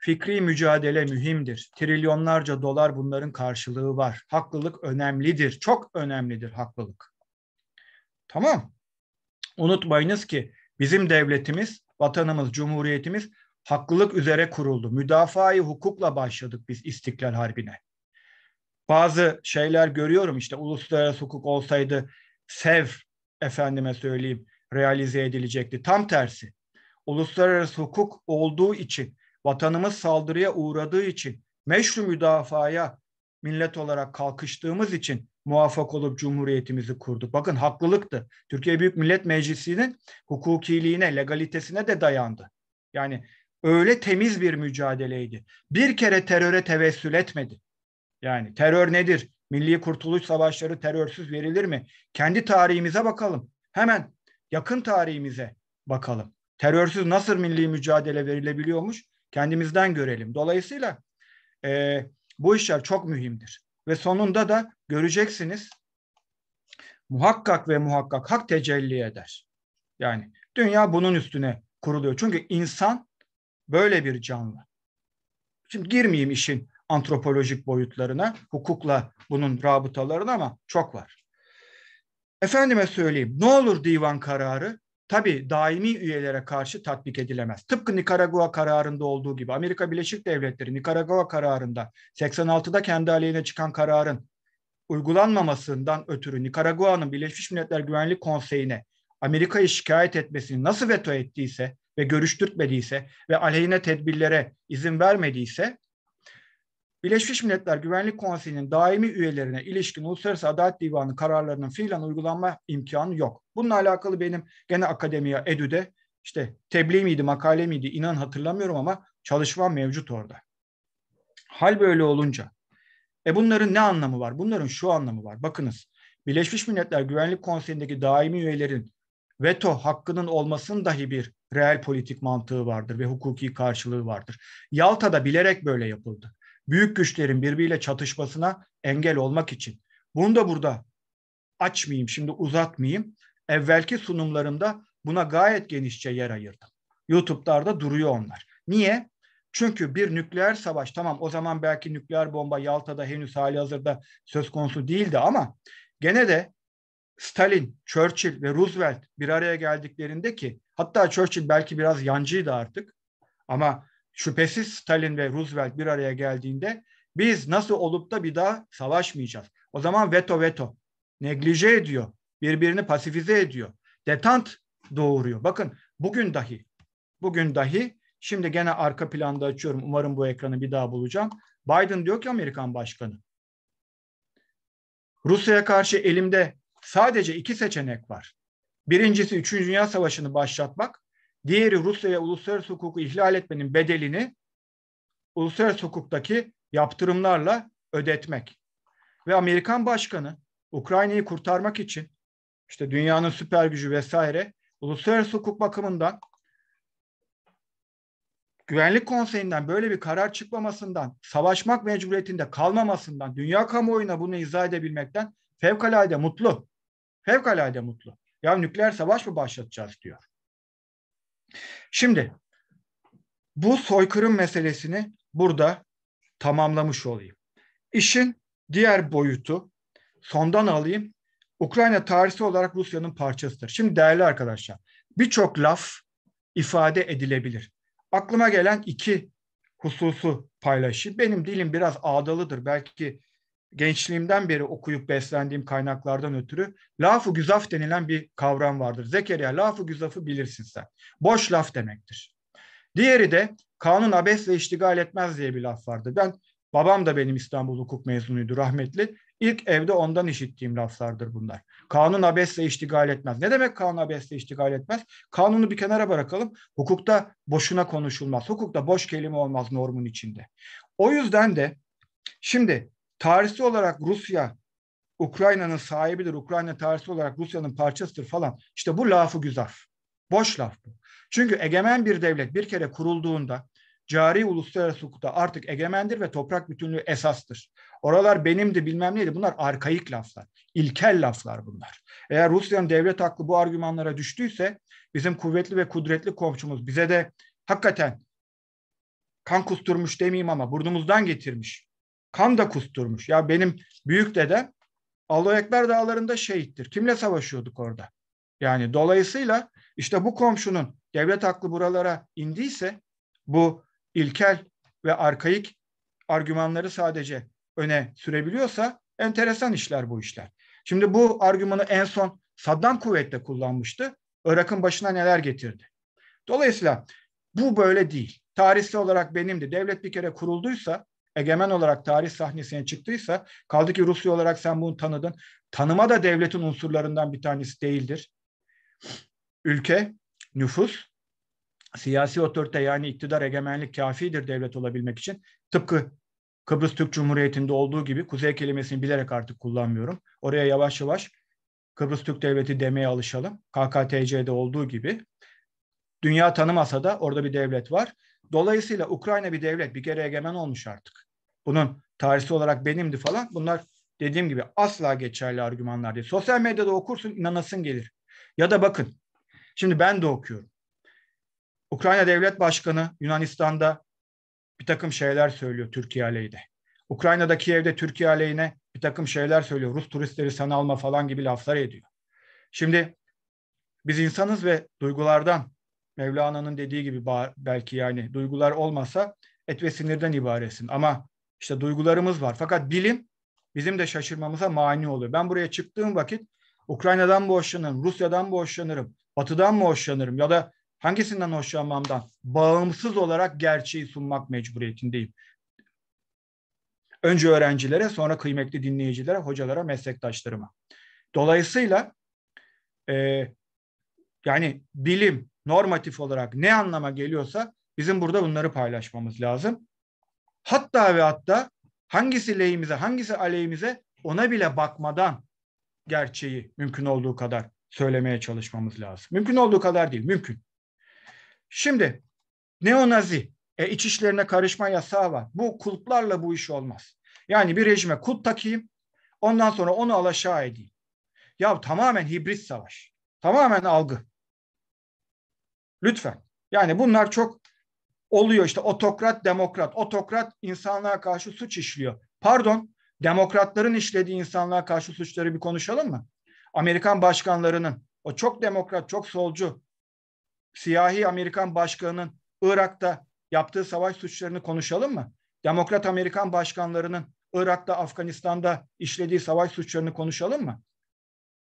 Fikri mücadele mühimdir. Trilyonlarca dolar bunların karşılığı var. Haklılık önemlidir. Çok önemlidir haklılık. Tamam. Unutmayınız ki bizim devletimiz, vatanımız, cumhuriyetimiz haklılık üzere kuruldu. Müdafaa-i hukukla başladık biz İstiklal Harbi'ne bazı şeyler görüyorum işte uluslararası hukuk olsaydı sev efendime söyleyeyim realize edilecekti. Tam tersi uluslararası hukuk olduğu için vatanımız saldırıya uğradığı için meşru müdafaya millet olarak kalkıştığımız için muvaffak olup cumhuriyetimizi kurduk. Bakın haklılıktı. Türkiye Büyük Millet Meclisi'nin hukukiliğine, legalitesine de dayandı. Yani öyle temiz bir mücadeleydi. Bir kere teröre tevessül etmedi. Yani terör nedir? Milli Kurtuluş Savaşları terörsüz verilir mi? Kendi tarihimize bakalım. Hemen yakın tarihimize bakalım. Terörsüz nasıl milli mücadele verilebiliyormuş? Kendimizden görelim. Dolayısıyla e, bu işler çok mühimdir. Ve sonunda da göreceksiniz muhakkak ve muhakkak hak tecelli eder. Yani dünya bunun üstüne kuruluyor. Çünkü insan böyle bir canlı. Şimdi girmeyeyim işin antropolojik boyutlarına, hukukla bunun rabıtalarına ama çok var. Efendime söyleyeyim, ne olur divan kararı tabi daimi üyelere karşı tatbik edilemez. Tıpkı Nikaragua kararında olduğu gibi Amerika Birleşik Devletleri Nikaragua kararında 86'da kendi aleyhine çıkan kararın uygulanmamasından ötürü Nikaragua'nın Birleşmiş Milletler Güvenlik Konseyi'ne Amerika'yı şikayet etmesini nasıl veto ettiyse ve görüştürtmediyse ve aleyhine tedbirlere izin vermediyse Birleşmiş Milletler Güvenlik Konseyi'nin daimi üyelerine ilişkin Uluslararası Adalet Divanı kararlarının fiilen uygulanma imkanı yok. Bununla alakalı benim gene akademiya EDÜ'de işte tebliğ miydi, makale miydi inan hatırlamıyorum ama çalışma mevcut orada. Hal böyle olunca e bunların ne anlamı var? Bunların şu anlamı var. Bakınız Birleşmiş Milletler Güvenlik Konseyi'ndeki daimi üyelerin veto hakkının olmasının dahi bir reel politik mantığı vardır ve hukuki karşılığı vardır. Yalta'da bilerek böyle yapıldı büyük güçlerin birbiriyle çatışmasına engel olmak için. Bunu da burada açmayayım, şimdi uzatmayayım. Evvelki sunumlarımda buna gayet genişçe yer ayırdım. YouTube'larda duruyor onlar. Niye? Çünkü bir nükleer savaş tamam o zaman belki nükleer bomba Yalta'da henüz hali hazırda söz konusu değildi ama gene de Stalin, Churchill ve Roosevelt bir araya geldiklerinde ki hatta Churchill belki biraz yancıydı artık ama şüphesiz Stalin ve Roosevelt bir araya geldiğinde biz nasıl olup da bir daha savaşmayacağız. O zaman veto veto neglije ediyor. Birbirini pasifize ediyor. Detant doğuruyor. Bakın bugün dahi bugün dahi şimdi gene arka planda açıyorum. Umarım bu ekranı bir daha bulacağım. Biden diyor ki Amerikan başkanı Rusya'ya karşı elimde sadece iki seçenek var. Birincisi 3. Dünya Savaşı'nı başlatmak. Diğeri Rusya'ya uluslararası hukuku ihlal etmenin bedelini uluslararası hukuktaki yaptırımlarla ödetmek. Ve Amerikan başkanı Ukrayna'yı kurtarmak için işte dünyanın süper gücü vesaire uluslararası hukuk bakımından Güvenlik Konseyi'nden böyle bir karar çıkmamasından, savaşmak mecburiyetinde kalmamasından, dünya kamuoyuna bunu izah edebilmekten fevkalade mutlu. Fevkalade mutlu. Ya nükleer savaş mı başlatacağız diyor. Şimdi bu soykırım meselesini burada tamamlamış olayım. İşin diğer boyutu sondan alayım. Ukrayna tarihi olarak Rusya'nın parçasıdır. Şimdi değerli arkadaşlar birçok laf ifade edilebilir. Aklıma gelen iki hususu paylaşayım. Benim dilim biraz ağdalıdır. Belki gençliğimden beri okuyup beslendiğim kaynaklardan ötürü lafı güzaf denilen bir kavram vardır. Zekeriya lafı güzafı bilirsin sen. Boş laf demektir. Diğeri de kanun abesle iştigal etmez diye bir laf vardır. Ben babam da benim İstanbul hukuk mezunuydu rahmetli. İlk evde ondan işittiğim laflardır bunlar. Kanun abesle iştigal etmez. Ne demek kanun abesle iştigal etmez? Kanunu bir kenara bırakalım. Hukukta boşuna konuşulmaz. Hukukta boş kelime olmaz normun içinde. O yüzden de şimdi Tarihsel olarak Rusya Ukrayna'nın sahibidir. Ukrayna tarihsel olarak Rusya'nın parçasıdır falan. İşte bu lafı güzaf. Boş laf bu. Çünkü egemen bir devlet bir kere kurulduğunda cari uluslararası hukukta artık egemendir ve toprak bütünlüğü esastır. Oralar benimdi bilmem neydi bunlar arkaik laflar, ilkel laflar bunlar. Eğer Rusya'nın devlet hakkı bu argümanlara düştüyse bizim kuvvetli ve kudretli komşumuz bize de hakikaten kan kusturmuş demeyeyim ama burnumuzdan getirmiş kan da kusturmuş. Ya benim büyük dedem Allahu dağlarında şehittir. Kimle savaşıyorduk orada? Yani dolayısıyla işte bu komşunun devlet aklı buralara indiyse bu ilkel ve arkaik argümanları sadece öne sürebiliyorsa enteresan işler bu işler. Şimdi bu argümanı en son Saddam kuvvetle kullanmıştı. Irak'ın başına neler getirdi. Dolayısıyla bu böyle değil. Tarihsel olarak benim devlet bir kere kurulduysa egemen olarak tarih sahnesine çıktıysa kaldı ki Rusya olarak sen bunu tanıdın. Tanıma da devletin unsurlarından bir tanesi değildir. Ülke, nüfus, siyasi otorite yani iktidar egemenlik kafidir devlet olabilmek için. Tıpkı Kıbrıs Türk Cumhuriyeti'nde olduğu gibi kuzey kelimesini bilerek artık kullanmıyorum. Oraya yavaş yavaş Kıbrıs Türk Devleti demeye alışalım. KKTC'de olduğu gibi. Dünya tanımasa da orada bir devlet var. Dolayısıyla Ukrayna bir devlet, bir kere egemen olmuş artık bunun tarihi olarak benimdi falan. Bunlar dediğim gibi asla geçerli argümanlar değil. Sosyal medyada okursun inanasın gelir. Ya da bakın şimdi ben de okuyorum. Ukrayna Devlet Başkanı Yunanistan'da bir takım şeyler söylüyor Türkiye aleyhine. Ukrayna'da Kiev'de Türkiye aleyhine bir takım şeyler söylüyor. Rus turistleri sana alma falan gibi laflar ediyor. Şimdi biz insanız ve duygulardan Mevlana'nın dediği gibi belki yani duygular olmasa et ve sinirden ibaresin. Ama işte duygularımız var. Fakat bilim bizim de şaşırmamıza mani oluyor. Ben buraya çıktığım vakit Ukrayna'dan mı hoşlanırım, Rusya'dan mı hoşlanırım, Batı'dan mı hoşlanırım ya da hangisinden hoşlanmamdan bağımsız olarak gerçeği sunmak mecburiyetindeyim. Önce öğrencilere, sonra kıymetli dinleyicilere, hocalara, meslektaşlarıma. Dolayısıyla e, yani bilim normatif olarak ne anlama geliyorsa bizim burada bunları paylaşmamız lazım. Hatta ve hatta hangisi lehimize, hangisi aleyhimize ona bile bakmadan gerçeği mümkün olduğu kadar söylemeye çalışmamız lazım. Mümkün olduğu kadar değil, mümkün. Şimdi neonazi, e, iç işlerine karışma yasağı var. Bu kulplarla bu iş olmaz. Yani bir rejime kulp takayım, ondan sonra onu alaşağı edeyim. Ya tamamen hibrit savaş. Tamamen algı. Lütfen. Yani bunlar çok oluyor işte otokrat demokrat. Otokrat insanlığa karşı suç işliyor. Pardon demokratların işlediği insanlığa karşı suçları bir konuşalım mı? Amerikan başkanlarının o çok demokrat çok solcu siyahi Amerikan başkanının Irak'ta yaptığı savaş suçlarını konuşalım mı? Demokrat Amerikan başkanlarının Irak'ta, Afganistan'da işlediği savaş suçlarını konuşalım mı?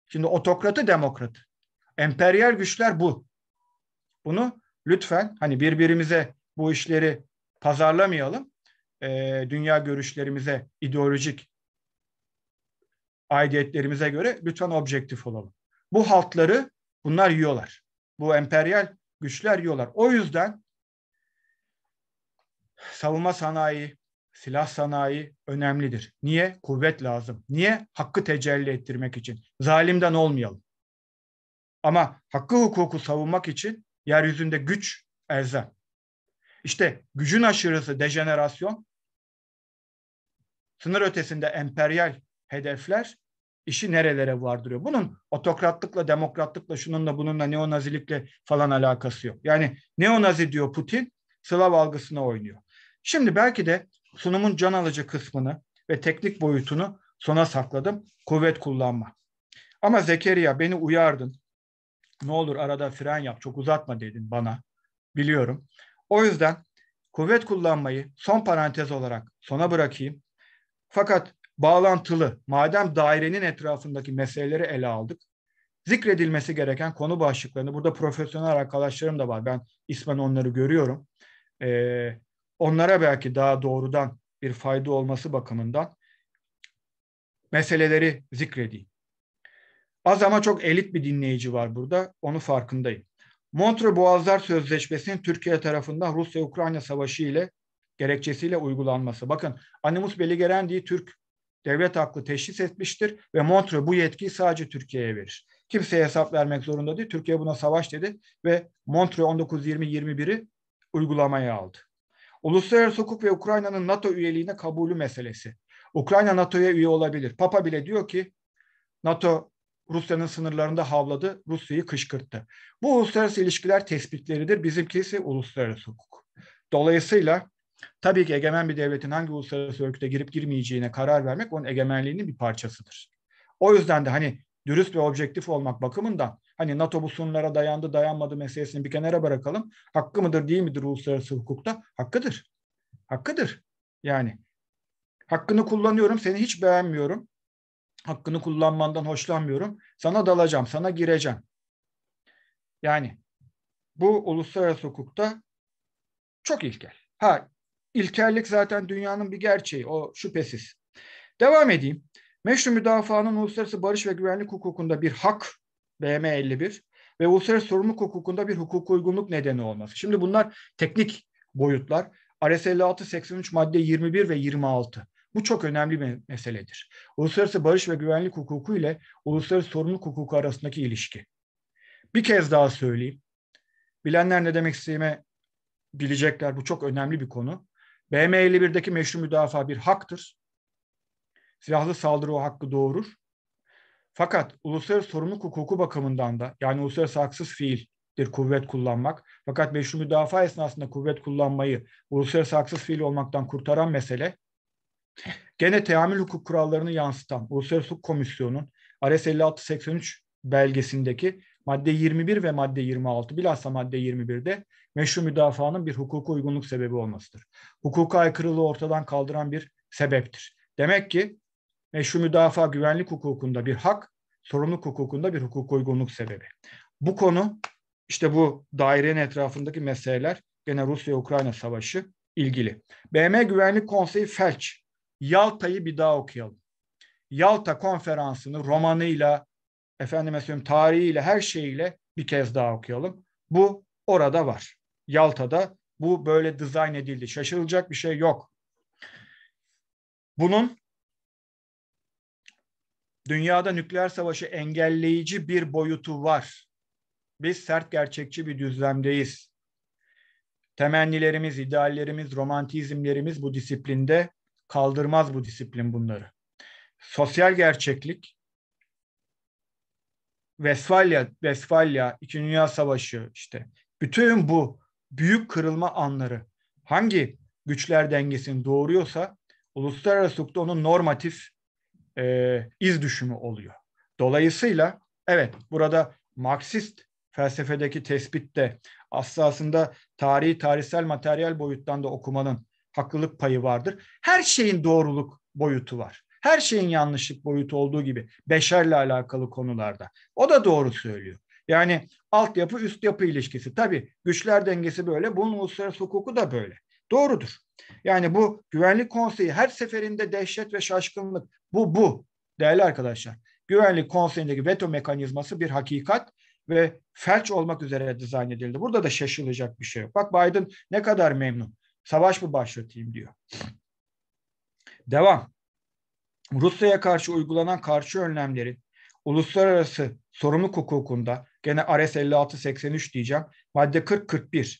Şimdi otokratı demokrat. Emperyal güçler bu. Bunu lütfen hani birbirimize bu işleri pazarlamayalım. E, dünya görüşlerimize, ideolojik aidiyetlerimize göre lütfen objektif olalım. Bu haltları bunlar yiyorlar. Bu emperyal güçler yiyorlar. O yüzden savunma sanayi, silah sanayi önemlidir. Niye? Kuvvet lazım. Niye? Hakkı tecelli ettirmek için. Zalimden olmayalım. Ama hakkı hukuku savunmak için yeryüzünde güç elzem. İşte gücün aşırısı dejenerasyon, sınır ötesinde emperyal hedefler işi nerelere vardırıyor. Bunun otokratlıkla, demokratlıkla, şununla bununla, neonazilikle falan alakası yok. Yani neonazi diyor Putin, Slav algısına oynuyor. Şimdi belki de sunumun can alıcı kısmını ve teknik boyutunu sona sakladım. Kuvvet kullanma. Ama Zekeriya beni uyardın. Ne olur arada fren yap, çok uzatma dedin bana. Biliyorum. O yüzden kuvvet kullanmayı son parantez olarak sona bırakayım. Fakat bağlantılı, madem dairenin etrafındaki meseleleri ele aldık, zikredilmesi gereken konu başlıklarını, burada profesyonel arkadaşlarım da var, ben ismen onları görüyorum. Ee, onlara belki daha doğrudan bir fayda olması bakımından meseleleri zikredeyim. Az ama çok elit bir dinleyici var burada, onu farkındayım. Montre Boğazlar Sözleşmesi'nin Türkiye tarafından Rusya-Ukrayna savaşı ile gerekçesiyle uygulanması. Bakın animus belligerendi'yi Türk devlet haklı teşhis etmiştir ve Montre bu yetkiyi sadece Türkiye'ye verir. Kimseye hesap vermek zorunda değil. Türkiye buna savaş dedi ve Montre 1920-21'i uygulamaya aldı. Uluslararası hukuk ve Ukrayna'nın NATO üyeliğine kabulü meselesi. Ukrayna NATO'ya üye olabilir. Papa bile diyor ki NATO Rusya'nın sınırlarında havladı, Rusya'yı kışkırttı. Bu uluslararası ilişkiler tespitleridir. Bizimki ise uluslararası hukuk. Dolayısıyla tabii ki egemen bir devletin hangi uluslararası örgüte girip girmeyeceğine karar vermek onun egemenliğinin bir parçasıdır. O yüzden de hani dürüst ve objektif olmak bakımından hani NATO bu sınırlara dayandı dayanmadı meselesini bir kenara bırakalım. Hakkı mıdır değil midir uluslararası hukukta? Hakkıdır. Hakkıdır. Yani hakkını kullanıyorum seni hiç beğenmiyorum hakkını kullanmandan hoşlanmıyorum. Sana dalacağım, sana gireceğim. Yani bu uluslararası hukukta çok ilkel. Ha ilkellik zaten dünyanın bir gerçeği o şüphesiz. Devam edeyim. Meşru müdafaanın uluslararası barış ve güvenlik hukukunda bir hak BM 51 ve uluslararası sorumluluk hukukunda bir hukuk uygunluk nedeni olması. Şimdi bunlar teknik boyutlar. RS 56, 83 madde 21 ve 26. Bu çok önemli bir meseledir. Uluslararası barış ve güvenlik hukuku ile uluslararası sorumluluk hukuku arasındaki ilişki. Bir kez daha söyleyeyim. Bilenler ne demek istediğimi bilecekler. Bu çok önemli bir konu. BM51'deki meşru müdafaa bir haktır. Silahlı saldırı o hakkı doğurur. Fakat uluslararası sorumluluk hukuku bakımından da yani uluslararası haksız fiildir kuvvet kullanmak. Fakat meşru müdafaa esnasında kuvvet kullanmayı uluslararası haksız fiil olmaktan kurtaran mesele Gene teamül hukuk kurallarını yansıtan Uluslararası Hukuk Komisyonu'nun ARES 5683 belgesindeki madde 21 ve madde 26 bilhassa madde 21'de meşru müdafaanın bir hukuka uygunluk sebebi olmasıdır. Hukuka aykırılığı ortadan kaldıran bir sebeptir. Demek ki meşru müdafaa güvenlik hukukunda bir hak, sorumluluk hukukunda bir hukuka uygunluk sebebi. Bu konu işte bu dairenin etrafındaki meseleler gene Rusya-Ukrayna savaşı ilgili. BM Güvenlik Konseyi Felç Yalta'yı bir daha okuyalım. Yalta konferansını romanıyla, efendime söyleyeyim tarihiyle, her şeyiyle bir kez daha okuyalım. Bu orada var. Yalta'da bu böyle dizayn edildi. Şaşırılacak bir şey yok. Bunun dünyada nükleer savaşı engelleyici bir boyutu var. Biz sert gerçekçi bir düzlemdeyiz. Temennilerimiz, ideallerimiz, romantizmlerimiz bu disiplinde Kaldırmaz bu disiplin bunları. Sosyal gerçeklik Vesfalya, Vesfalya, İki Dünya Savaşı işte. Bütün bu büyük kırılma anları hangi güçler dengesini doğuruyorsa uluslararası hukukta onun normatif e, iz düşümü oluyor. Dolayısıyla evet burada Marksist felsefedeki tespit de aslında tarihi tarihsel materyal boyuttan da okumanın haklılık payı vardır. Her şeyin doğruluk boyutu var. Her şeyin yanlışlık boyutu olduğu gibi beşerle alakalı konularda. O da doğru söylüyor. Yani altyapı üst yapı ilişkisi. Tabii güçler dengesi böyle. Bunun uluslararası hukuku da böyle. Doğrudur. Yani bu Güvenlik Konseyi her seferinde dehşet ve şaşkınlık. Bu bu değerli arkadaşlar. Güvenlik Konseyi'ndeki veto mekanizması bir hakikat ve felç olmak üzere dizayn edildi. Burada da şaşılacak bir şey yok. Bak Biden ne kadar memnun savaş mı başlatayım diyor. Devam. Rusya'ya karşı uygulanan karşı önlemlerin uluslararası sorumluluk hukukunda gene RS 56-83 diyeceğim madde 40-41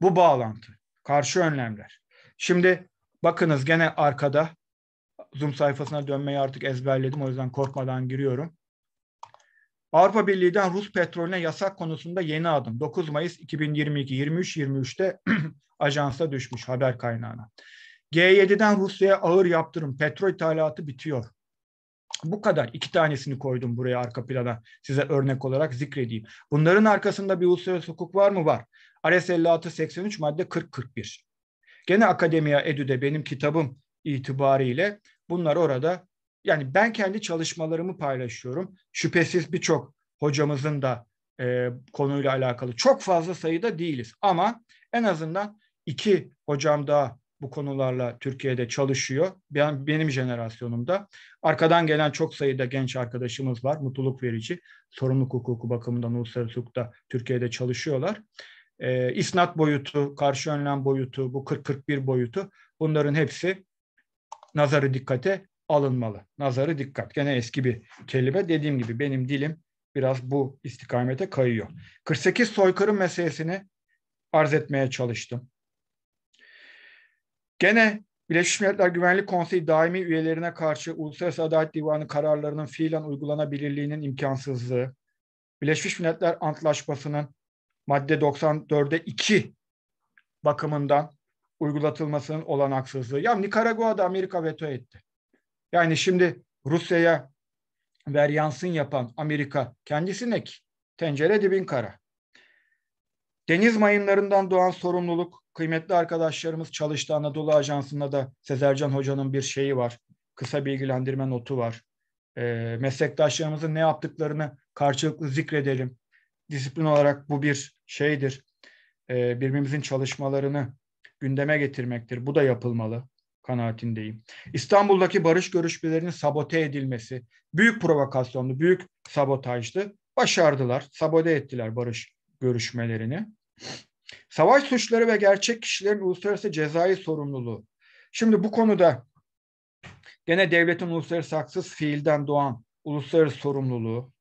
bu bağlantı karşı önlemler. Şimdi bakınız gene arkada Zoom sayfasına dönmeyi artık ezberledim o yüzden korkmadan giriyorum. Avrupa Birliği'den Rus petrolüne yasak konusunda yeni adım. 9 Mayıs 2022 23-23'te [clears throat] ajansa düşmüş haber kaynağına. G7'den Rusya'ya ağır yaptırım, petrol ithalatı bitiyor. Bu kadar. iki tanesini koydum buraya arka plana size örnek olarak zikredeyim. Bunların arkasında bir uluslararası hukuk var mı? Var. Ares 56 83 madde 40-41. Gene akademiya Edü'de benim kitabım itibariyle bunlar orada yani ben kendi çalışmalarımı paylaşıyorum. Şüphesiz birçok hocamızın da e, konuyla alakalı çok fazla sayıda değiliz. Ama en azından iki hocam daha bu konularla Türkiye'de çalışıyor. Ben, benim jenerasyonumda. Arkadan gelen çok sayıda genç arkadaşımız var. Mutluluk verici. Sorumluluk hukuku bakımından uluslararası hukukta Türkiye'de çalışıyorlar. E, isnat boyutu, karşı önlem boyutu, bu 40-41 boyutu bunların hepsi nazarı dikkate alınmalı. Nazarı dikkat. Gene eski bir kelime. Dediğim gibi benim dilim biraz bu istikamete kayıyor. 48 soykırım meselesini arz etmeye çalıştım. Gene Birleşmiş Milletler Güvenlik Konseyi daimi üyelerine karşı Uluslararası Adalet Divanı kararlarının fiilen uygulanabilirliğinin imkansızlığı, Birleşmiş Milletler Antlaşması'nın madde 94'e 2 bakımından uygulatılmasının olanaksızlığı. Ya Nikaragua'da Amerika veto etti. Yani şimdi Rusya'ya veryansın yapan Amerika kendisine ki tencere dibin kara. Deniz mayınlarından doğan sorumluluk kıymetli arkadaşlarımız çalıştı Anadolu Ajansı'nda da Sezercan Hoca'nın bir şeyi var. Kısa bilgilendirme notu var. E, meslektaşlarımızın ne yaptıklarını karşılıklı zikredelim. Disiplin olarak bu bir şeydir. E, birbirimizin çalışmalarını gündeme getirmektir. Bu da yapılmalı kanaatindeyim. İstanbul'daki barış görüşmelerinin sabote edilmesi büyük provokasyonlu, büyük sabotajlı Başardılar, sabote ettiler barış görüşmelerini. Savaş suçları ve gerçek kişilerin uluslararası cezai sorumluluğu. Şimdi bu konuda gene devletin uluslararası haksız fiilden doğan uluslararası sorumluluğu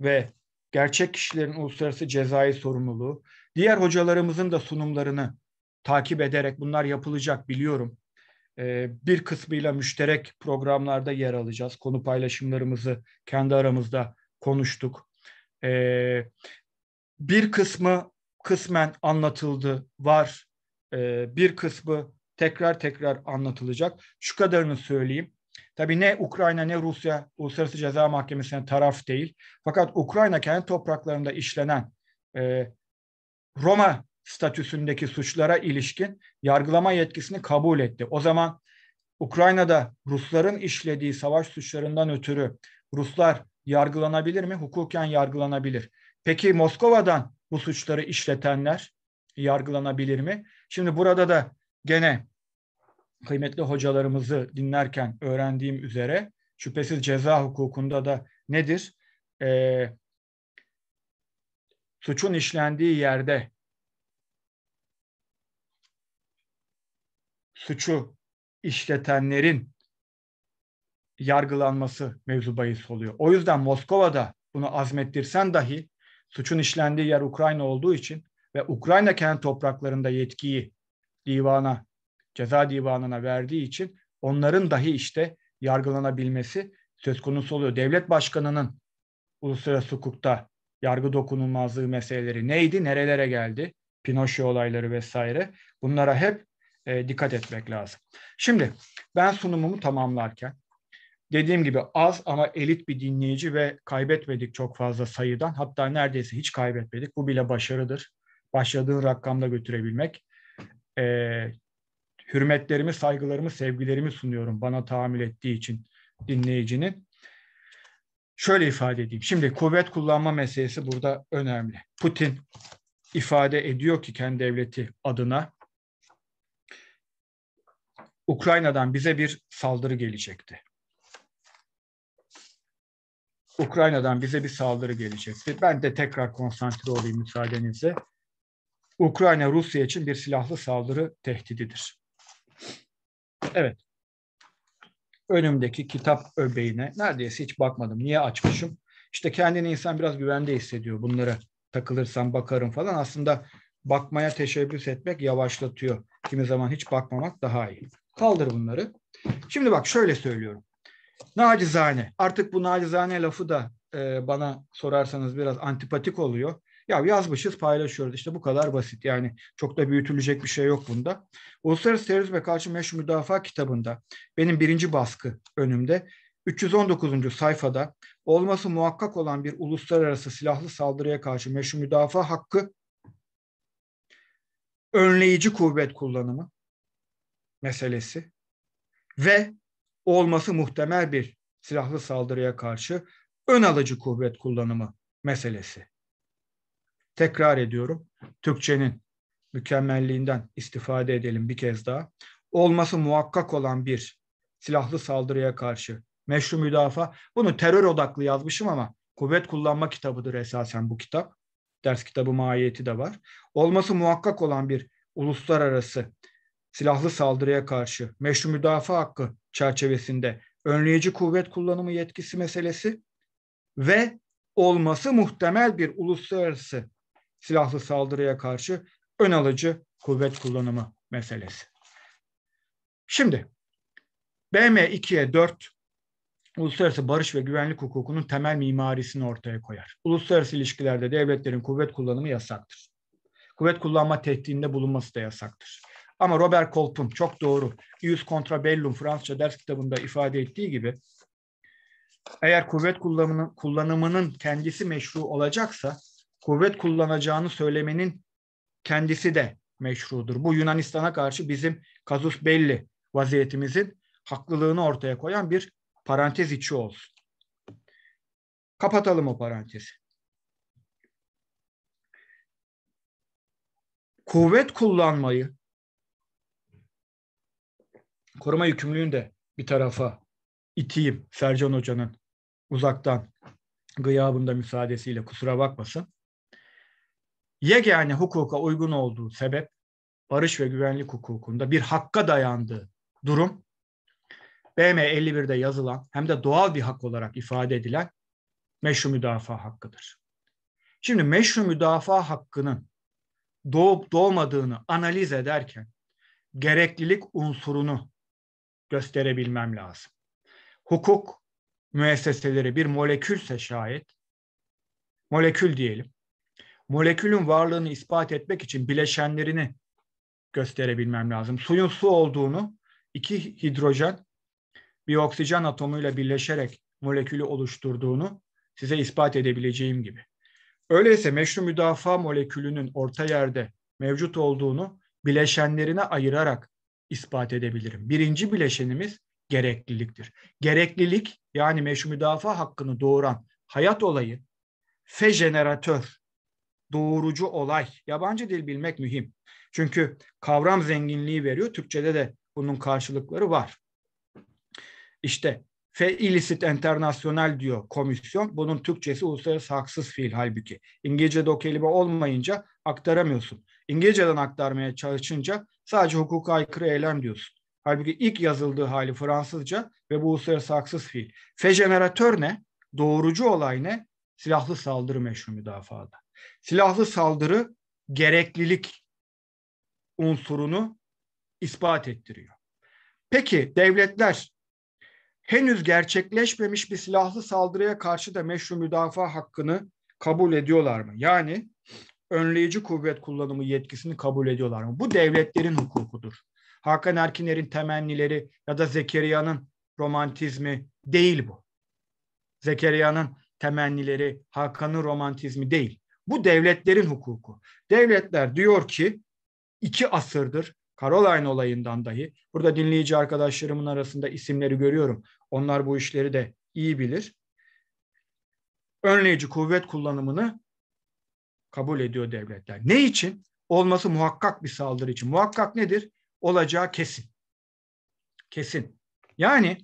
ve gerçek kişilerin uluslararası cezai sorumluluğu, diğer hocalarımızın da sunumlarını takip ederek bunlar yapılacak biliyorum. Ee, bir kısmıyla müşterek programlarda yer alacağız. Konu paylaşımlarımızı kendi aramızda konuştuk. Ee, bir kısmı kısmen anlatıldı, var. Ee, bir kısmı tekrar tekrar anlatılacak. Şu kadarını söyleyeyim. Tabii ne Ukrayna ne Rusya Uluslararası Ceza Mahkemesi'ne taraf değil. Fakat Ukrayna kendi topraklarında işlenen e, Roma statüsündeki suçlara ilişkin yargılama yetkisini kabul etti. O zaman Ukrayna'da Rusların işlediği savaş suçlarından ötürü Ruslar yargılanabilir mi? Hukuken yargılanabilir. Peki Moskova'dan bu suçları işletenler yargılanabilir mi? Şimdi burada da gene kıymetli hocalarımızı dinlerken öğrendiğim üzere şüphesiz ceza hukukunda da nedir? E, suçun işlendiği yerde suçu işletenlerin yargılanması mevzu bahis oluyor. O yüzden Moskova'da bunu azmettirsen dahi suçun işlendiği yer Ukrayna olduğu için ve Ukrayna kendi topraklarında yetkiyi divana, ceza divanına verdiği için onların dahi işte yargılanabilmesi söz konusu oluyor. Devlet başkanının uluslararası hukukta yargı dokunulmazlığı meseleleri neydi, nerelere geldi, Pinochet olayları vesaire. Bunlara hep e, dikkat etmek lazım. Şimdi ben sunumumu tamamlarken dediğim gibi az ama elit bir dinleyici ve kaybetmedik çok fazla sayıdan hatta neredeyse hiç kaybetmedik. Bu bile başarıdır. Başladığın rakamda götürebilmek. E, hürmetlerimi, saygılarımı, sevgilerimi sunuyorum bana tahammül ettiği için dinleyicinin. Şöyle ifade edeyim. Şimdi kuvvet kullanma meselesi burada önemli. Putin ifade ediyor ki kendi devleti adına Ukrayna'dan bize bir saldırı gelecekti. Ukrayna'dan bize bir saldırı gelecekti. Ben de tekrar konsantre olayım müsaadenizle. Ukrayna Rusya için bir silahlı saldırı tehdididir. Evet. Önümdeki kitap öbeğine neredeyse hiç bakmadım. Niye açmışım? İşte kendini insan biraz güvende hissediyor bunlara. Takılırsam bakarım falan. Aslında bakmaya teşebbüs etmek yavaşlatıyor. Kimi zaman hiç bakmamak daha iyi. Kaldır bunları. Şimdi bak şöyle söylüyorum. Nacizane. Artık bu nacizane lafı da e, bana sorarsanız biraz antipatik oluyor. Ya yazmışız paylaşıyoruz İşte bu kadar basit yani çok da büyütülecek bir şey yok bunda. Uluslararası Terörizme Karşı Meşru Müdafaa kitabında benim birinci baskı önümde 319. sayfada olması muhakkak olan bir uluslararası silahlı saldırıya karşı meşru müdafaa hakkı, önleyici kuvvet kullanımı, meselesi ve olması muhtemel bir silahlı saldırıya karşı ön alıcı kuvvet kullanımı meselesi. Tekrar ediyorum. Türkçenin mükemmelliğinden istifade edelim bir kez daha. Olması muhakkak olan bir silahlı saldırıya karşı meşru müdafaa. Bunu terör odaklı yazmışım ama kuvvet kullanma kitabıdır esasen bu kitap. Ders kitabı mahiyeti de var. Olması muhakkak olan bir uluslararası silahlı saldırıya karşı meşru müdafaa hakkı çerçevesinde önleyici kuvvet kullanımı yetkisi meselesi ve olması muhtemel bir uluslararası silahlı saldırıya karşı ön alıcı kuvvet kullanımı meselesi. Şimdi BM2'ye 4 uluslararası barış ve güvenlik hukukunun temel mimarisini ortaya koyar. Uluslararası ilişkilerde devletlerin kuvvet kullanımı yasaktır. Kuvvet kullanma tehdidinde bulunması da yasaktır. Ama Robert Kolp'un çok doğru Ius bellum Fransızca ders kitabında ifade ettiği gibi eğer kuvvet kullanımının, kullanımının kendisi meşru olacaksa kuvvet kullanacağını söylemenin kendisi de meşrudur. Bu Yunanistan'a karşı bizim kazus belli vaziyetimizin haklılığını ortaya koyan bir parantez içi olsun. Kapatalım o parantezi. Kuvvet kullanmayı koruma yükümlülüğünü de bir tarafa iteyim Sercan Hoca'nın uzaktan gıyabında müsaadesiyle kusura bakmasın. Yegane hukuka uygun olduğu sebep barış ve güvenlik hukukunda bir hakka dayandığı durum BM 51'de yazılan hem de doğal bir hak olarak ifade edilen meşru müdafaa hakkıdır. Şimdi meşru müdafaa hakkının doğup doğmadığını analiz ederken gereklilik unsurunu gösterebilmem lazım. Hukuk müesseseleri bir molekülse şayet, molekül diyelim, molekülün varlığını ispat etmek için bileşenlerini gösterebilmem lazım. Suyun su olduğunu iki hidrojen bir oksijen atomuyla birleşerek molekülü oluşturduğunu size ispat edebileceğim gibi. Öyleyse meşru müdafaa molekülünün orta yerde mevcut olduğunu bileşenlerine ayırarak ispat edebilirim. Birinci bileşenimiz gerekliliktir. Gereklilik yani meşru müdafaa hakkını doğuran hayat olayı fe jeneratör, doğurucu olay. Yabancı dil bilmek mühim. Çünkü kavram zenginliği veriyor. Türkçede de bunun karşılıkları var. İşte fe illicit internasyonel diyor komisyon. Bunun Türkçesi uluslararası haksız fiil halbuki. İngilizce'de o kelime olmayınca aktaramıyorsun. İngilizce'den aktarmaya çalışınca Sadece hukuka aykırı eylem diyorsun. Halbuki ilk yazıldığı hali Fransızca ve bu uluslararası haksız fiil. Fejeneratör ne? Doğrucu olay ne? Silahlı saldırı meşru müdafada. Silahlı saldırı gereklilik unsurunu ispat ettiriyor. Peki devletler henüz gerçekleşmemiş bir silahlı saldırıya karşı da meşru müdafaa hakkını kabul ediyorlar mı? Yani önleyici kuvvet kullanımı yetkisini kabul ediyorlar mı? Bu devletlerin hukukudur. Hakan Erkiner'in temennileri ya da Zekeriya'nın romantizmi değil bu. Zekeriya'nın temennileri, Hakan'ın romantizmi değil. Bu devletlerin hukuku. Devletler diyor ki iki asırdır Caroline olayından dahi burada dinleyici arkadaşlarımın arasında isimleri görüyorum. Onlar bu işleri de iyi bilir. Önleyici kuvvet kullanımını kabul ediyor devletler. Ne için? Olması muhakkak bir saldırı için. Muhakkak nedir? Olacağı kesin. Kesin. Yani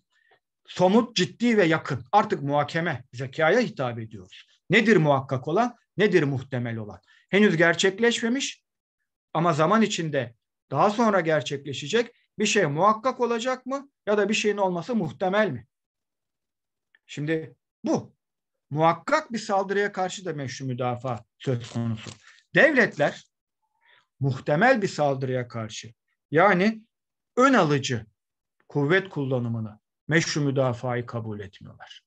somut, ciddi ve yakın. Artık muhakeme, zekaya hitap ediyoruz. Nedir muhakkak olan, nedir muhtemel olan? Henüz gerçekleşmemiş ama zaman içinde daha sonra gerçekleşecek bir şey muhakkak olacak mı ya da bir şeyin olması muhtemel mi? Şimdi bu muhakkak bir saldırıya karşı da meşru müdafaa söz konusu. Devletler muhtemel bir saldırıya karşı yani ön alıcı kuvvet kullanımını meşru müdafayı kabul etmiyorlar.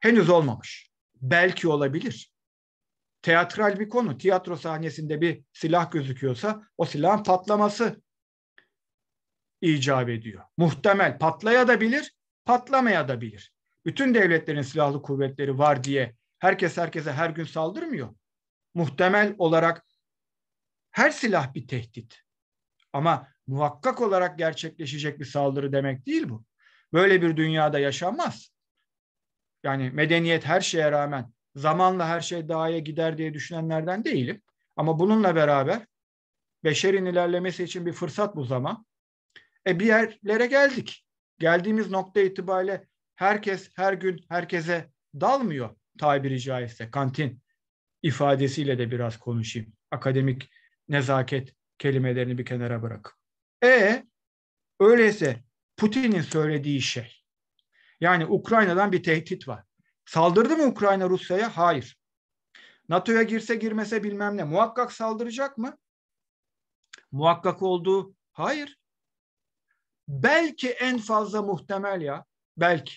Henüz olmamış. Belki olabilir. Teatral bir konu. Tiyatro sahnesinde bir silah gözüküyorsa o silahın patlaması icap ediyor. Muhtemel patlaya da bilir, patlamaya da bilir bütün devletlerin silahlı kuvvetleri var diye herkes herkese her gün saldırmıyor. Muhtemel olarak her silah bir tehdit. Ama muhakkak olarak gerçekleşecek bir saldırı demek değil bu. Böyle bir dünyada yaşanmaz. Yani medeniyet her şeye rağmen zamanla her şey dağa gider diye düşünenlerden değilim. Ama bununla beraber beşerin ilerlemesi için bir fırsat bu zaman. E bir yerlere geldik. Geldiğimiz nokta itibariyle herkes her gün herkese dalmıyor tabiri caizse kantin ifadesiyle de biraz konuşayım. Akademik nezaket kelimelerini bir kenara bırak. E öyleyse Putin'in söylediği şey. Yani Ukrayna'dan bir tehdit var. Saldırdı mı Ukrayna Rusya'ya? Hayır. NATO'ya girse girmese bilmem ne. Muhakkak saldıracak mı? Muhakkak olduğu hayır. Belki en fazla muhtemel ya. Belki.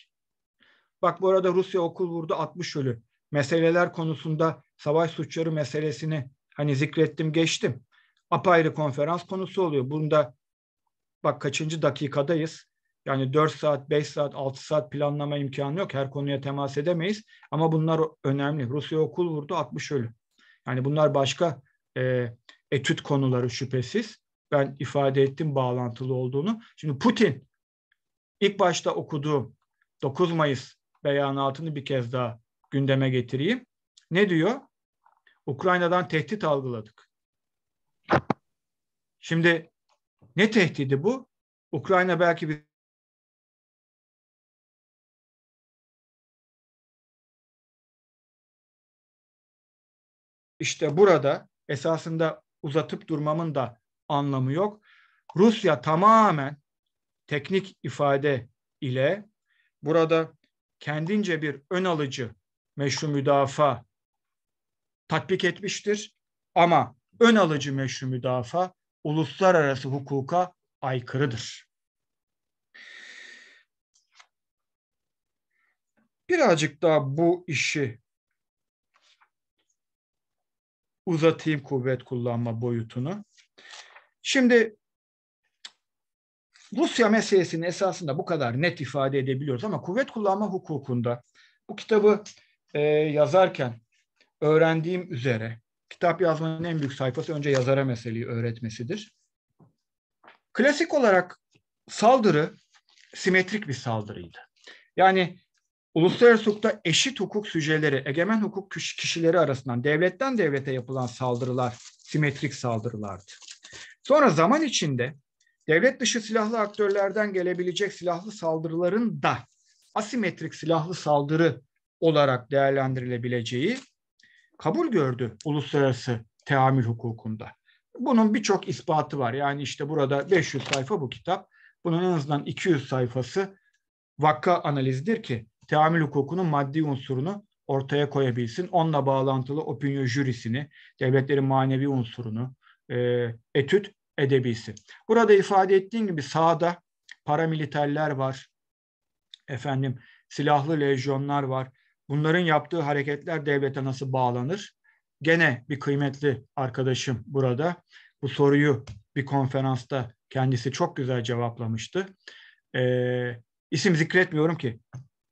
Bak bu arada Rusya okul vurdu 60 ölü. Meseleler konusunda savaş suçları meselesini hani zikrettim geçtim. Apayrı konferans konusu oluyor. Bunda bak kaçıncı dakikadayız. Yani 4 saat, 5 saat, 6 saat planlama imkanı yok. Her konuya temas edemeyiz. Ama bunlar önemli. Rusya okul vurdu 60 ölü. Yani bunlar başka e, etüt konuları şüphesiz. Ben ifade ettim bağlantılı olduğunu. Şimdi Putin ilk başta okuduğum 9 Mayıs altını bir kez daha gündeme getireyim. Ne diyor? Ukrayna'dan tehdit algıladık. Şimdi ne tehdidi bu? Ukrayna belki bir İşte burada esasında uzatıp durmamın da anlamı yok. Rusya tamamen teknik ifade ile burada kendince bir ön alıcı meşru müdafaa tatbik etmiştir. Ama ön alıcı meşru müdafaa uluslararası hukuka aykırıdır. Birazcık daha bu işi uzatayım kuvvet kullanma boyutunu. Şimdi Rusya meselesinin esasında bu kadar net ifade edebiliyoruz ama kuvvet kullanma hukukunda bu kitabı e, yazarken öğrendiğim üzere kitap yazmanın en büyük sayfası önce yazara meseleyi öğretmesidir. Klasik olarak saldırı simetrik bir saldırıydı. Yani uluslararası hukukta eşit hukuk süjeleri egemen hukuk kişileri arasından devletten devlete yapılan saldırılar simetrik saldırılardı. Sonra zaman içinde devlet dışı silahlı aktörlerden gelebilecek silahlı saldırıların da asimetrik silahlı saldırı olarak değerlendirilebileceği kabul gördü uluslararası teamül hukukunda. Bunun birçok ispatı var. Yani işte burada 500 sayfa bu kitap. Bunun en azından 200 sayfası vakka analizidir ki teamül hukukunun maddi unsurunu ortaya koyabilsin. Onunla bağlantılı opinyo jürisini, devletlerin manevi unsurunu, e, etüt edebisi. Burada ifade ettiğim gibi sağda paramiliterler var. Efendim silahlı lejyonlar var. Bunların yaptığı hareketler devlete nasıl bağlanır? Gene bir kıymetli arkadaşım burada bu soruyu bir konferansta kendisi çok güzel cevaplamıştı. Ee, isim zikretmiyorum ki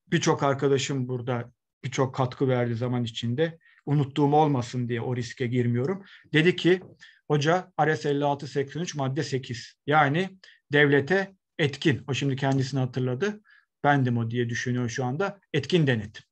birçok arkadaşım burada birçok katkı verdi zaman içinde unuttuğum olmasın diye o riske girmiyorum. Dedi ki hoca Ares 56-83 madde 8 yani devlete etkin o şimdi kendisini hatırladı bendim o diye düşünüyor şu anda etkin denetim.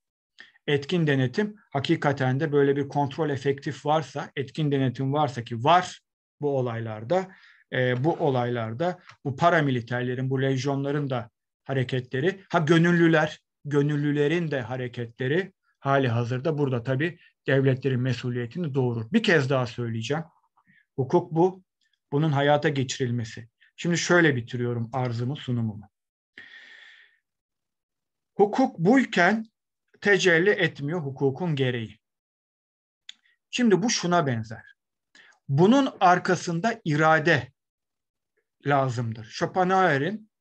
Etkin denetim hakikaten de böyle bir kontrol efektif varsa etkin denetim varsa ki var bu olaylarda e, bu olaylarda bu paramiliterlerin bu lejyonların da hareketleri ha gönüllüler gönüllülerin de hareketleri hali hazırda burada tabii devletlerin mesuliyetini doğurur. Bir kez daha söyleyeceğim. Hukuk bu. Bunun hayata geçirilmesi. Şimdi şöyle bitiriyorum arzımı, sunumumu. Hukuk buyken tecelli etmiyor hukukun gereği. Şimdi bu şuna benzer. Bunun arkasında irade lazımdır. Schopenhauer'in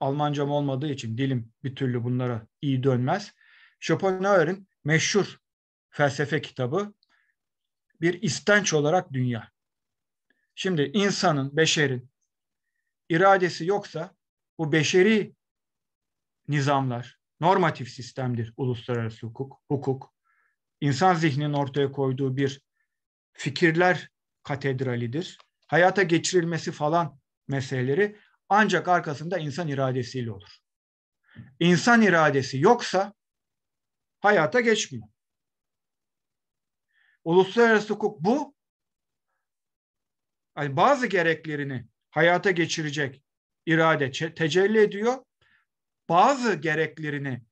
Almancam olmadığı için dilim bir türlü bunlara iyi dönmez. Schopenhauer'in meşhur felsefe kitabı bir istenç olarak dünya. Şimdi insanın, beşerin iradesi yoksa bu beşeri nizamlar, normatif sistemdir uluslararası hukuk, hukuk. İnsan zihninin ortaya koyduğu bir fikirler katedralidir. Hayata geçirilmesi falan meseleleri ancak arkasında insan iradesiyle olur. İnsan iradesi yoksa hayata geçmiyor. Uluslararası hukuk bu. Yani bazı gereklerini hayata geçirecek irade tecelli ediyor. Bazı gereklerini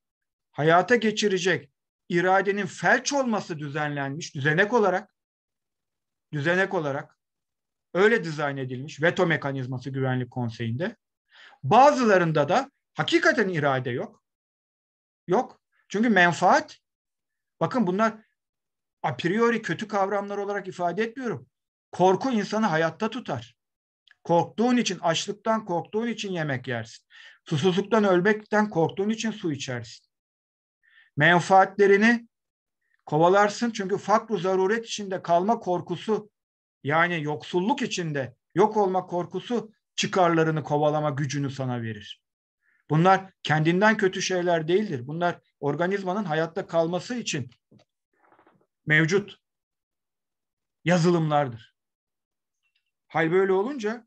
hayata geçirecek iradenin felç olması düzenlenmiş düzenek olarak düzenek olarak öyle dizayn edilmiş veto mekanizması güvenlik konseyinde. Bazılarında da hakikaten irade yok. Yok. Çünkü menfaat bakın bunlar a priori kötü kavramlar olarak ifade etmiyorum. Korku insanı hayatta tutar. Korktuğun için açlıktan korktuğun için yemek yersin. Susuzluktan ölmekten korktuğun için su içersin. Menfaatlerini kovalarsın çünkü fakru zaruret içinde kalma korkusu yani yoksulluk içinde yok olma korkusu çıkarlarını kovalama gücünü sana verir. Bunlar kendinden kötü şeyler değildir. Bunlar organizmanın hayatta kalması için mevcut yazılımlardır. Hal böyle olunca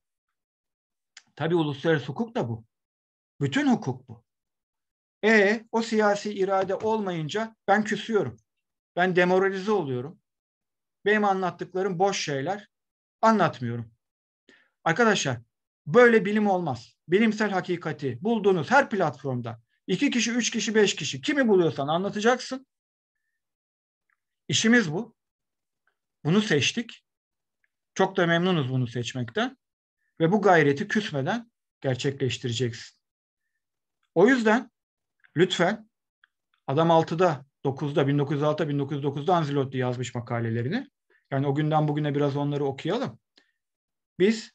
tabi uluslararası hukuk da bu. Bütün hukuk bu. E o siyasi irade olmayınca ben küsüyorum. Ben demoralize oluyorum. Benim anlattıklarım boş şeyler. Anlatmıyorum. Arkadaşlar böyle bilim olmaz. Bilimsel hakikati bulduğunuz her platformda iki kişi, üç kişi, beş kişi kimi buluyorsan anlatacaksın. İşimiz bu. Bunu seçtik. Çok da memnunuz bunu seçmekten. Ve bu gayreti küsmeden gerçekleştireceksin. O yüzden lütfen adam 6'da 9'da 1906'da 1909'da Anzilotti yazmış makalelerini. Yani o günden bugüne biraz onları okuyalım. Biz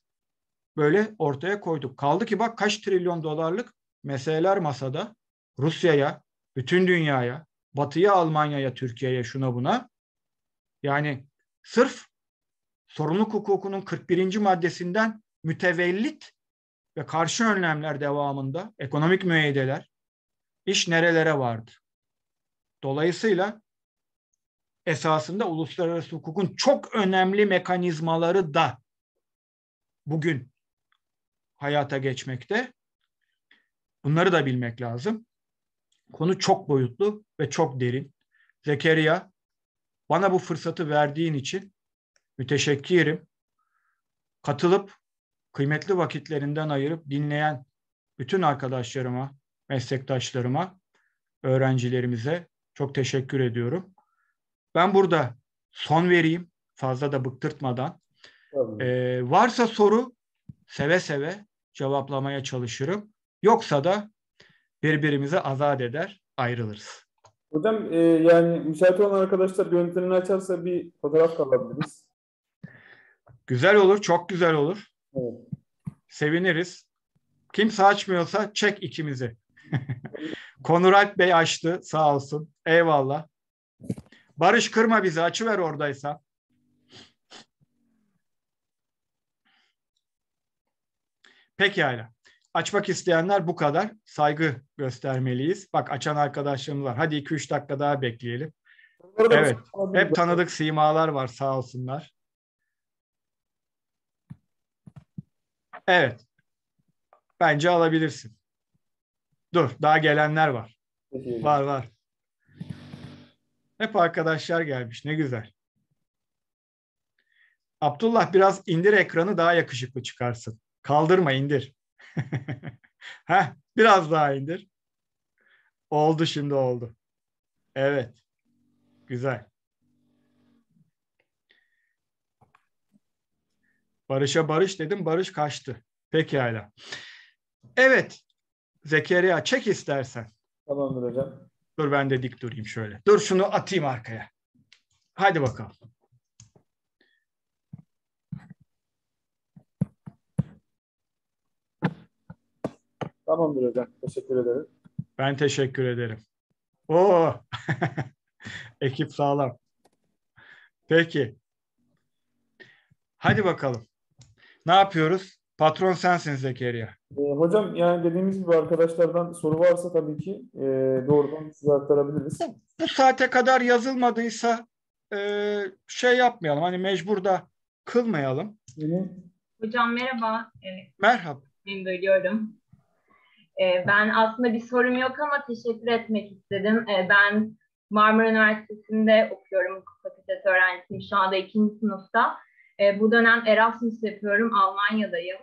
böyle ortaya koyduk. Kaldı ki bak kaç trilyon dolarlık meseleler masada Rusya'ya, bütün dünyaya, Batı'ya, Almanya'ya, Türkiye'ye, şuna buna. Yani sırf sorumluluk hukukunun 41. maddesinden mütevellit ve karşı önlemler devamında ekonomik müeydeler iş nerelere vardı. Dolayısıyla esasında uluslararası hukukun çok önemli mekanizmaları da bugün hayata geçmekte. Bunları da bilmek lazım. Konu çok boyutlu ve çok derin. Zekeriya, bana bu fırsatı verdiğin için müteşekkirim. Katılıp kıymetli vakitlerinden ayırıp dinleyen bütün arkadaşlarıma, meslektaşlarıma, öğrencilerimize çok teşekkür ediyorum. Ben burada son vereyim fazla da bıktırtmadan. Ee, varsa soru seve seve cevaplamaya çalışırım. Yoksa da birbirimizi azat eder, ayrılırız. Hocam e, yani müsait olan arkadaşlar görüntülerini açarsa bir fotoğraf alabiliriz. Güzel olur, çok güzel olur. Evet. Seviniriz. Kimse açmıyorsa çek ikimizi. [laughs] Konuralp Bey açtı sağ olsun. Eyvallah. Barış kırma bizi açıver oradaysa. Pekala. Açmak isteyenler bu kadar. Saygı göstermeliyiz. Bak açan arkadaşlarımız var. Hadi 2-3 dakika daha bekleyelim. Evet. Hep tanıdık simalar var sağ olsunlar. Evet. Bence alabilirsin. Dur daha gelenler var. Var var. Hep arkadaşlar gelmiş ne güzel. Abdullah biraz indir ekranı daha yakışıklı çıkarsın. Kaldırma indir. [laughs] Heh, biraz daha indir. Oldu şimdi oldu. Evet. Güzel. Barış'a Barış dedim. Barış kaçtı. Peki hala. Evet. Zekeriya çek istersen. Tamamdır hocam. Dur ben de dik durayım şöyle. Dur şunu atayım arkaya. Hadi bakalım. Tamamdır hocam. Teşekkür ederim. Ben teşekkür ederim. Oo. [laughs] Ekip sağlam. Peki. Hadi bakalım. Ne yapıyoruz? Patron sensin Zekeriya. E, hocam yani dediğimiz gibi arkadaşlardan soru varsa tabii ki e, doğrudan size aktarabiliriz. Bu, bu saate kadar yazılmadıysa e, şey yapmayalım. Hani mecbur da kılmayalım. Hı hı. Hocam merhaba. Evet. Merhaba. Ben bölüyorum. E, ben aslında bir sorum yok ama teşekkür etmek istedim. E, ben Marmara Üniversitesi'nde okuyorum hukuk fakültesi öğrencisiyim. Şu anda ikinci sınıfta. E, bu dönem Erasmus yapıyorum. Almanya'dayım.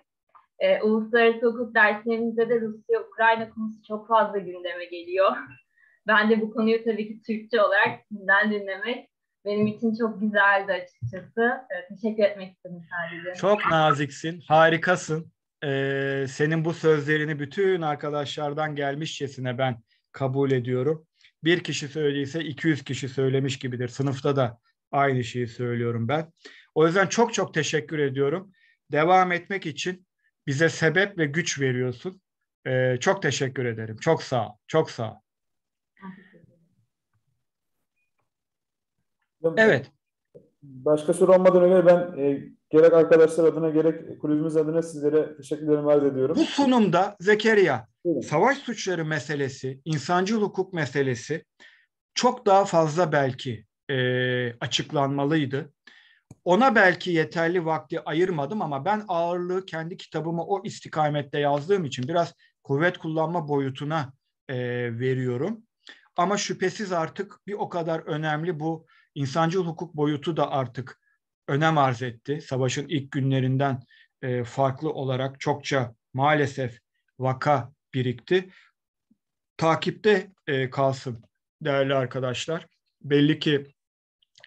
E, uluslararası hukuk derslerimizde de Rusya-Ukrayna konusu çok fazla gündeme geliyor. [laughs] Ben de bu konuyu tabii ki Türkçe olarak sizden dinlemek benim için çok güzeldi açıkçası. E, teşekkür etmek istedim sadece. Çok naziksin, harikasın e, senin bu sözlerini bütün arkadaşlardan gelmişçesine ben kabul ediyorum. Bir kişi söylediyse 200 kişi söylemiş gibidir. Sınıfta da aynı şeyi söylüyorum ben. O yüzden çok çok teşekkür ediyorum. Devam etmek için bize sebep ve güç veriyorsun. Ee, çok teşekkür ederim. Çok sağ ol. Çok sağ ol. Evet. Başka soru olmadan önce ben e, Gerek arkadaşlar adına gerek kulübümüz adına sizlere teşekkürlerimi arz ediyorum. Bu sunumda Zekeriya evet. savaş suçları meselesi, insancıl hukuk meselesi çok daha fazla belki e, açıklanmalıydı. Ona belki yeterli vakti ayırmadım ama ben ağırlığı kendi kitabımı o istikamette yazdığım için biraz kuvvet kullanma boyutuna e, veriyorum. Ama şüphesiz artık bir o kadar önemli bu insancıl hukuk boyutu da artık önem arz etti. Savaşın ilk günlerinden e, farklı olarak çokça maalesef vaka birikti. Takipte e, kalsın değerli arkadaşlar. Belli ki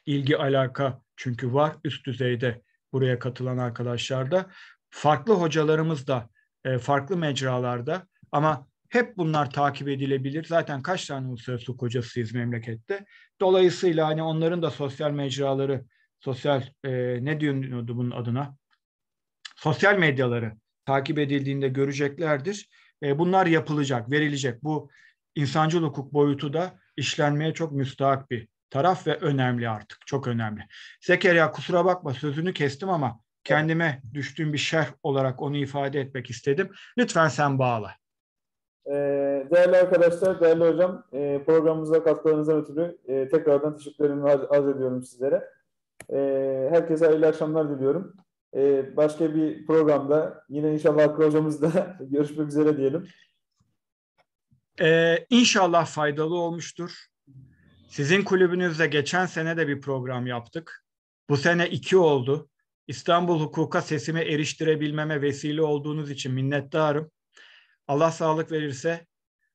ilgi alaka çünkü var üst düzeyde buraya katılan arkadaşlar da. Farklı hocalarımız da e, farklı mecralarda ama hep bunlar takip edilebilir. Zaten kaç tane uluslararası hocasıyız memlekette. Dolayısıyla hani onların da sosyal mecraları sosyal e, ne diyordu bunun adına? Sosyal medyaları takip edildiğinde göreceklerdir. E, bunlar yapılacak, verilecek. Bu insancıl hukuk boyutu da işlenmeye çok müstahak bir taraf ve önemli artık. Çok önemli. Zekeriya kusura bakma sözünü kestim ama kendime düştüğüm bir şerh olarak onu ifade etmek istedim. Lütfen sen bağla. E, değerli arkadaşlar, değerli hocam, e, programımıza katkılarınızdan ötürü e, tekrardan teşekkürlerimi arz ediyorum sizlere. Ee, herkese hayırlı akşamlar diliyorum. Ee, başka bir programda yine inşallah Hakkı hocamızla [laughs] görüşmek üzere diyelim. E, inşallah faydalı olmuştur. Sizin kulübünüzde geçen sene de bir program yaptık. Bu sene iki oldu. İstanbul hukuka sesimi eriştirebilmeme vesile olduğunuz için minnettarım. Allah sağlık verirse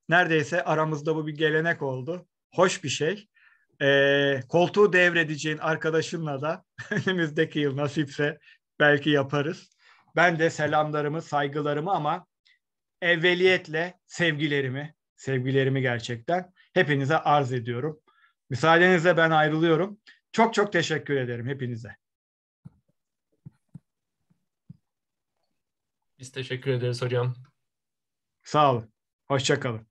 neredeyse aramızda bu bir gelenek oldu. Hoş bir şey. E, koltuğu devredeceğin arkadaşınla da [laughs] önümüzdeki yıl nasipse belki yaparız. Ben de selamlarımı, saygılarımı ama evveliyetle sevgilerimi, sevgilerimi gerçekten hepinize arz ediyorum. Müsaadenizle ben ayrılıyorum. Çok çok teşekkür ederim hepinize. Biz teşekkür ederiz hocam. Sağ olun. Hoşçakalın.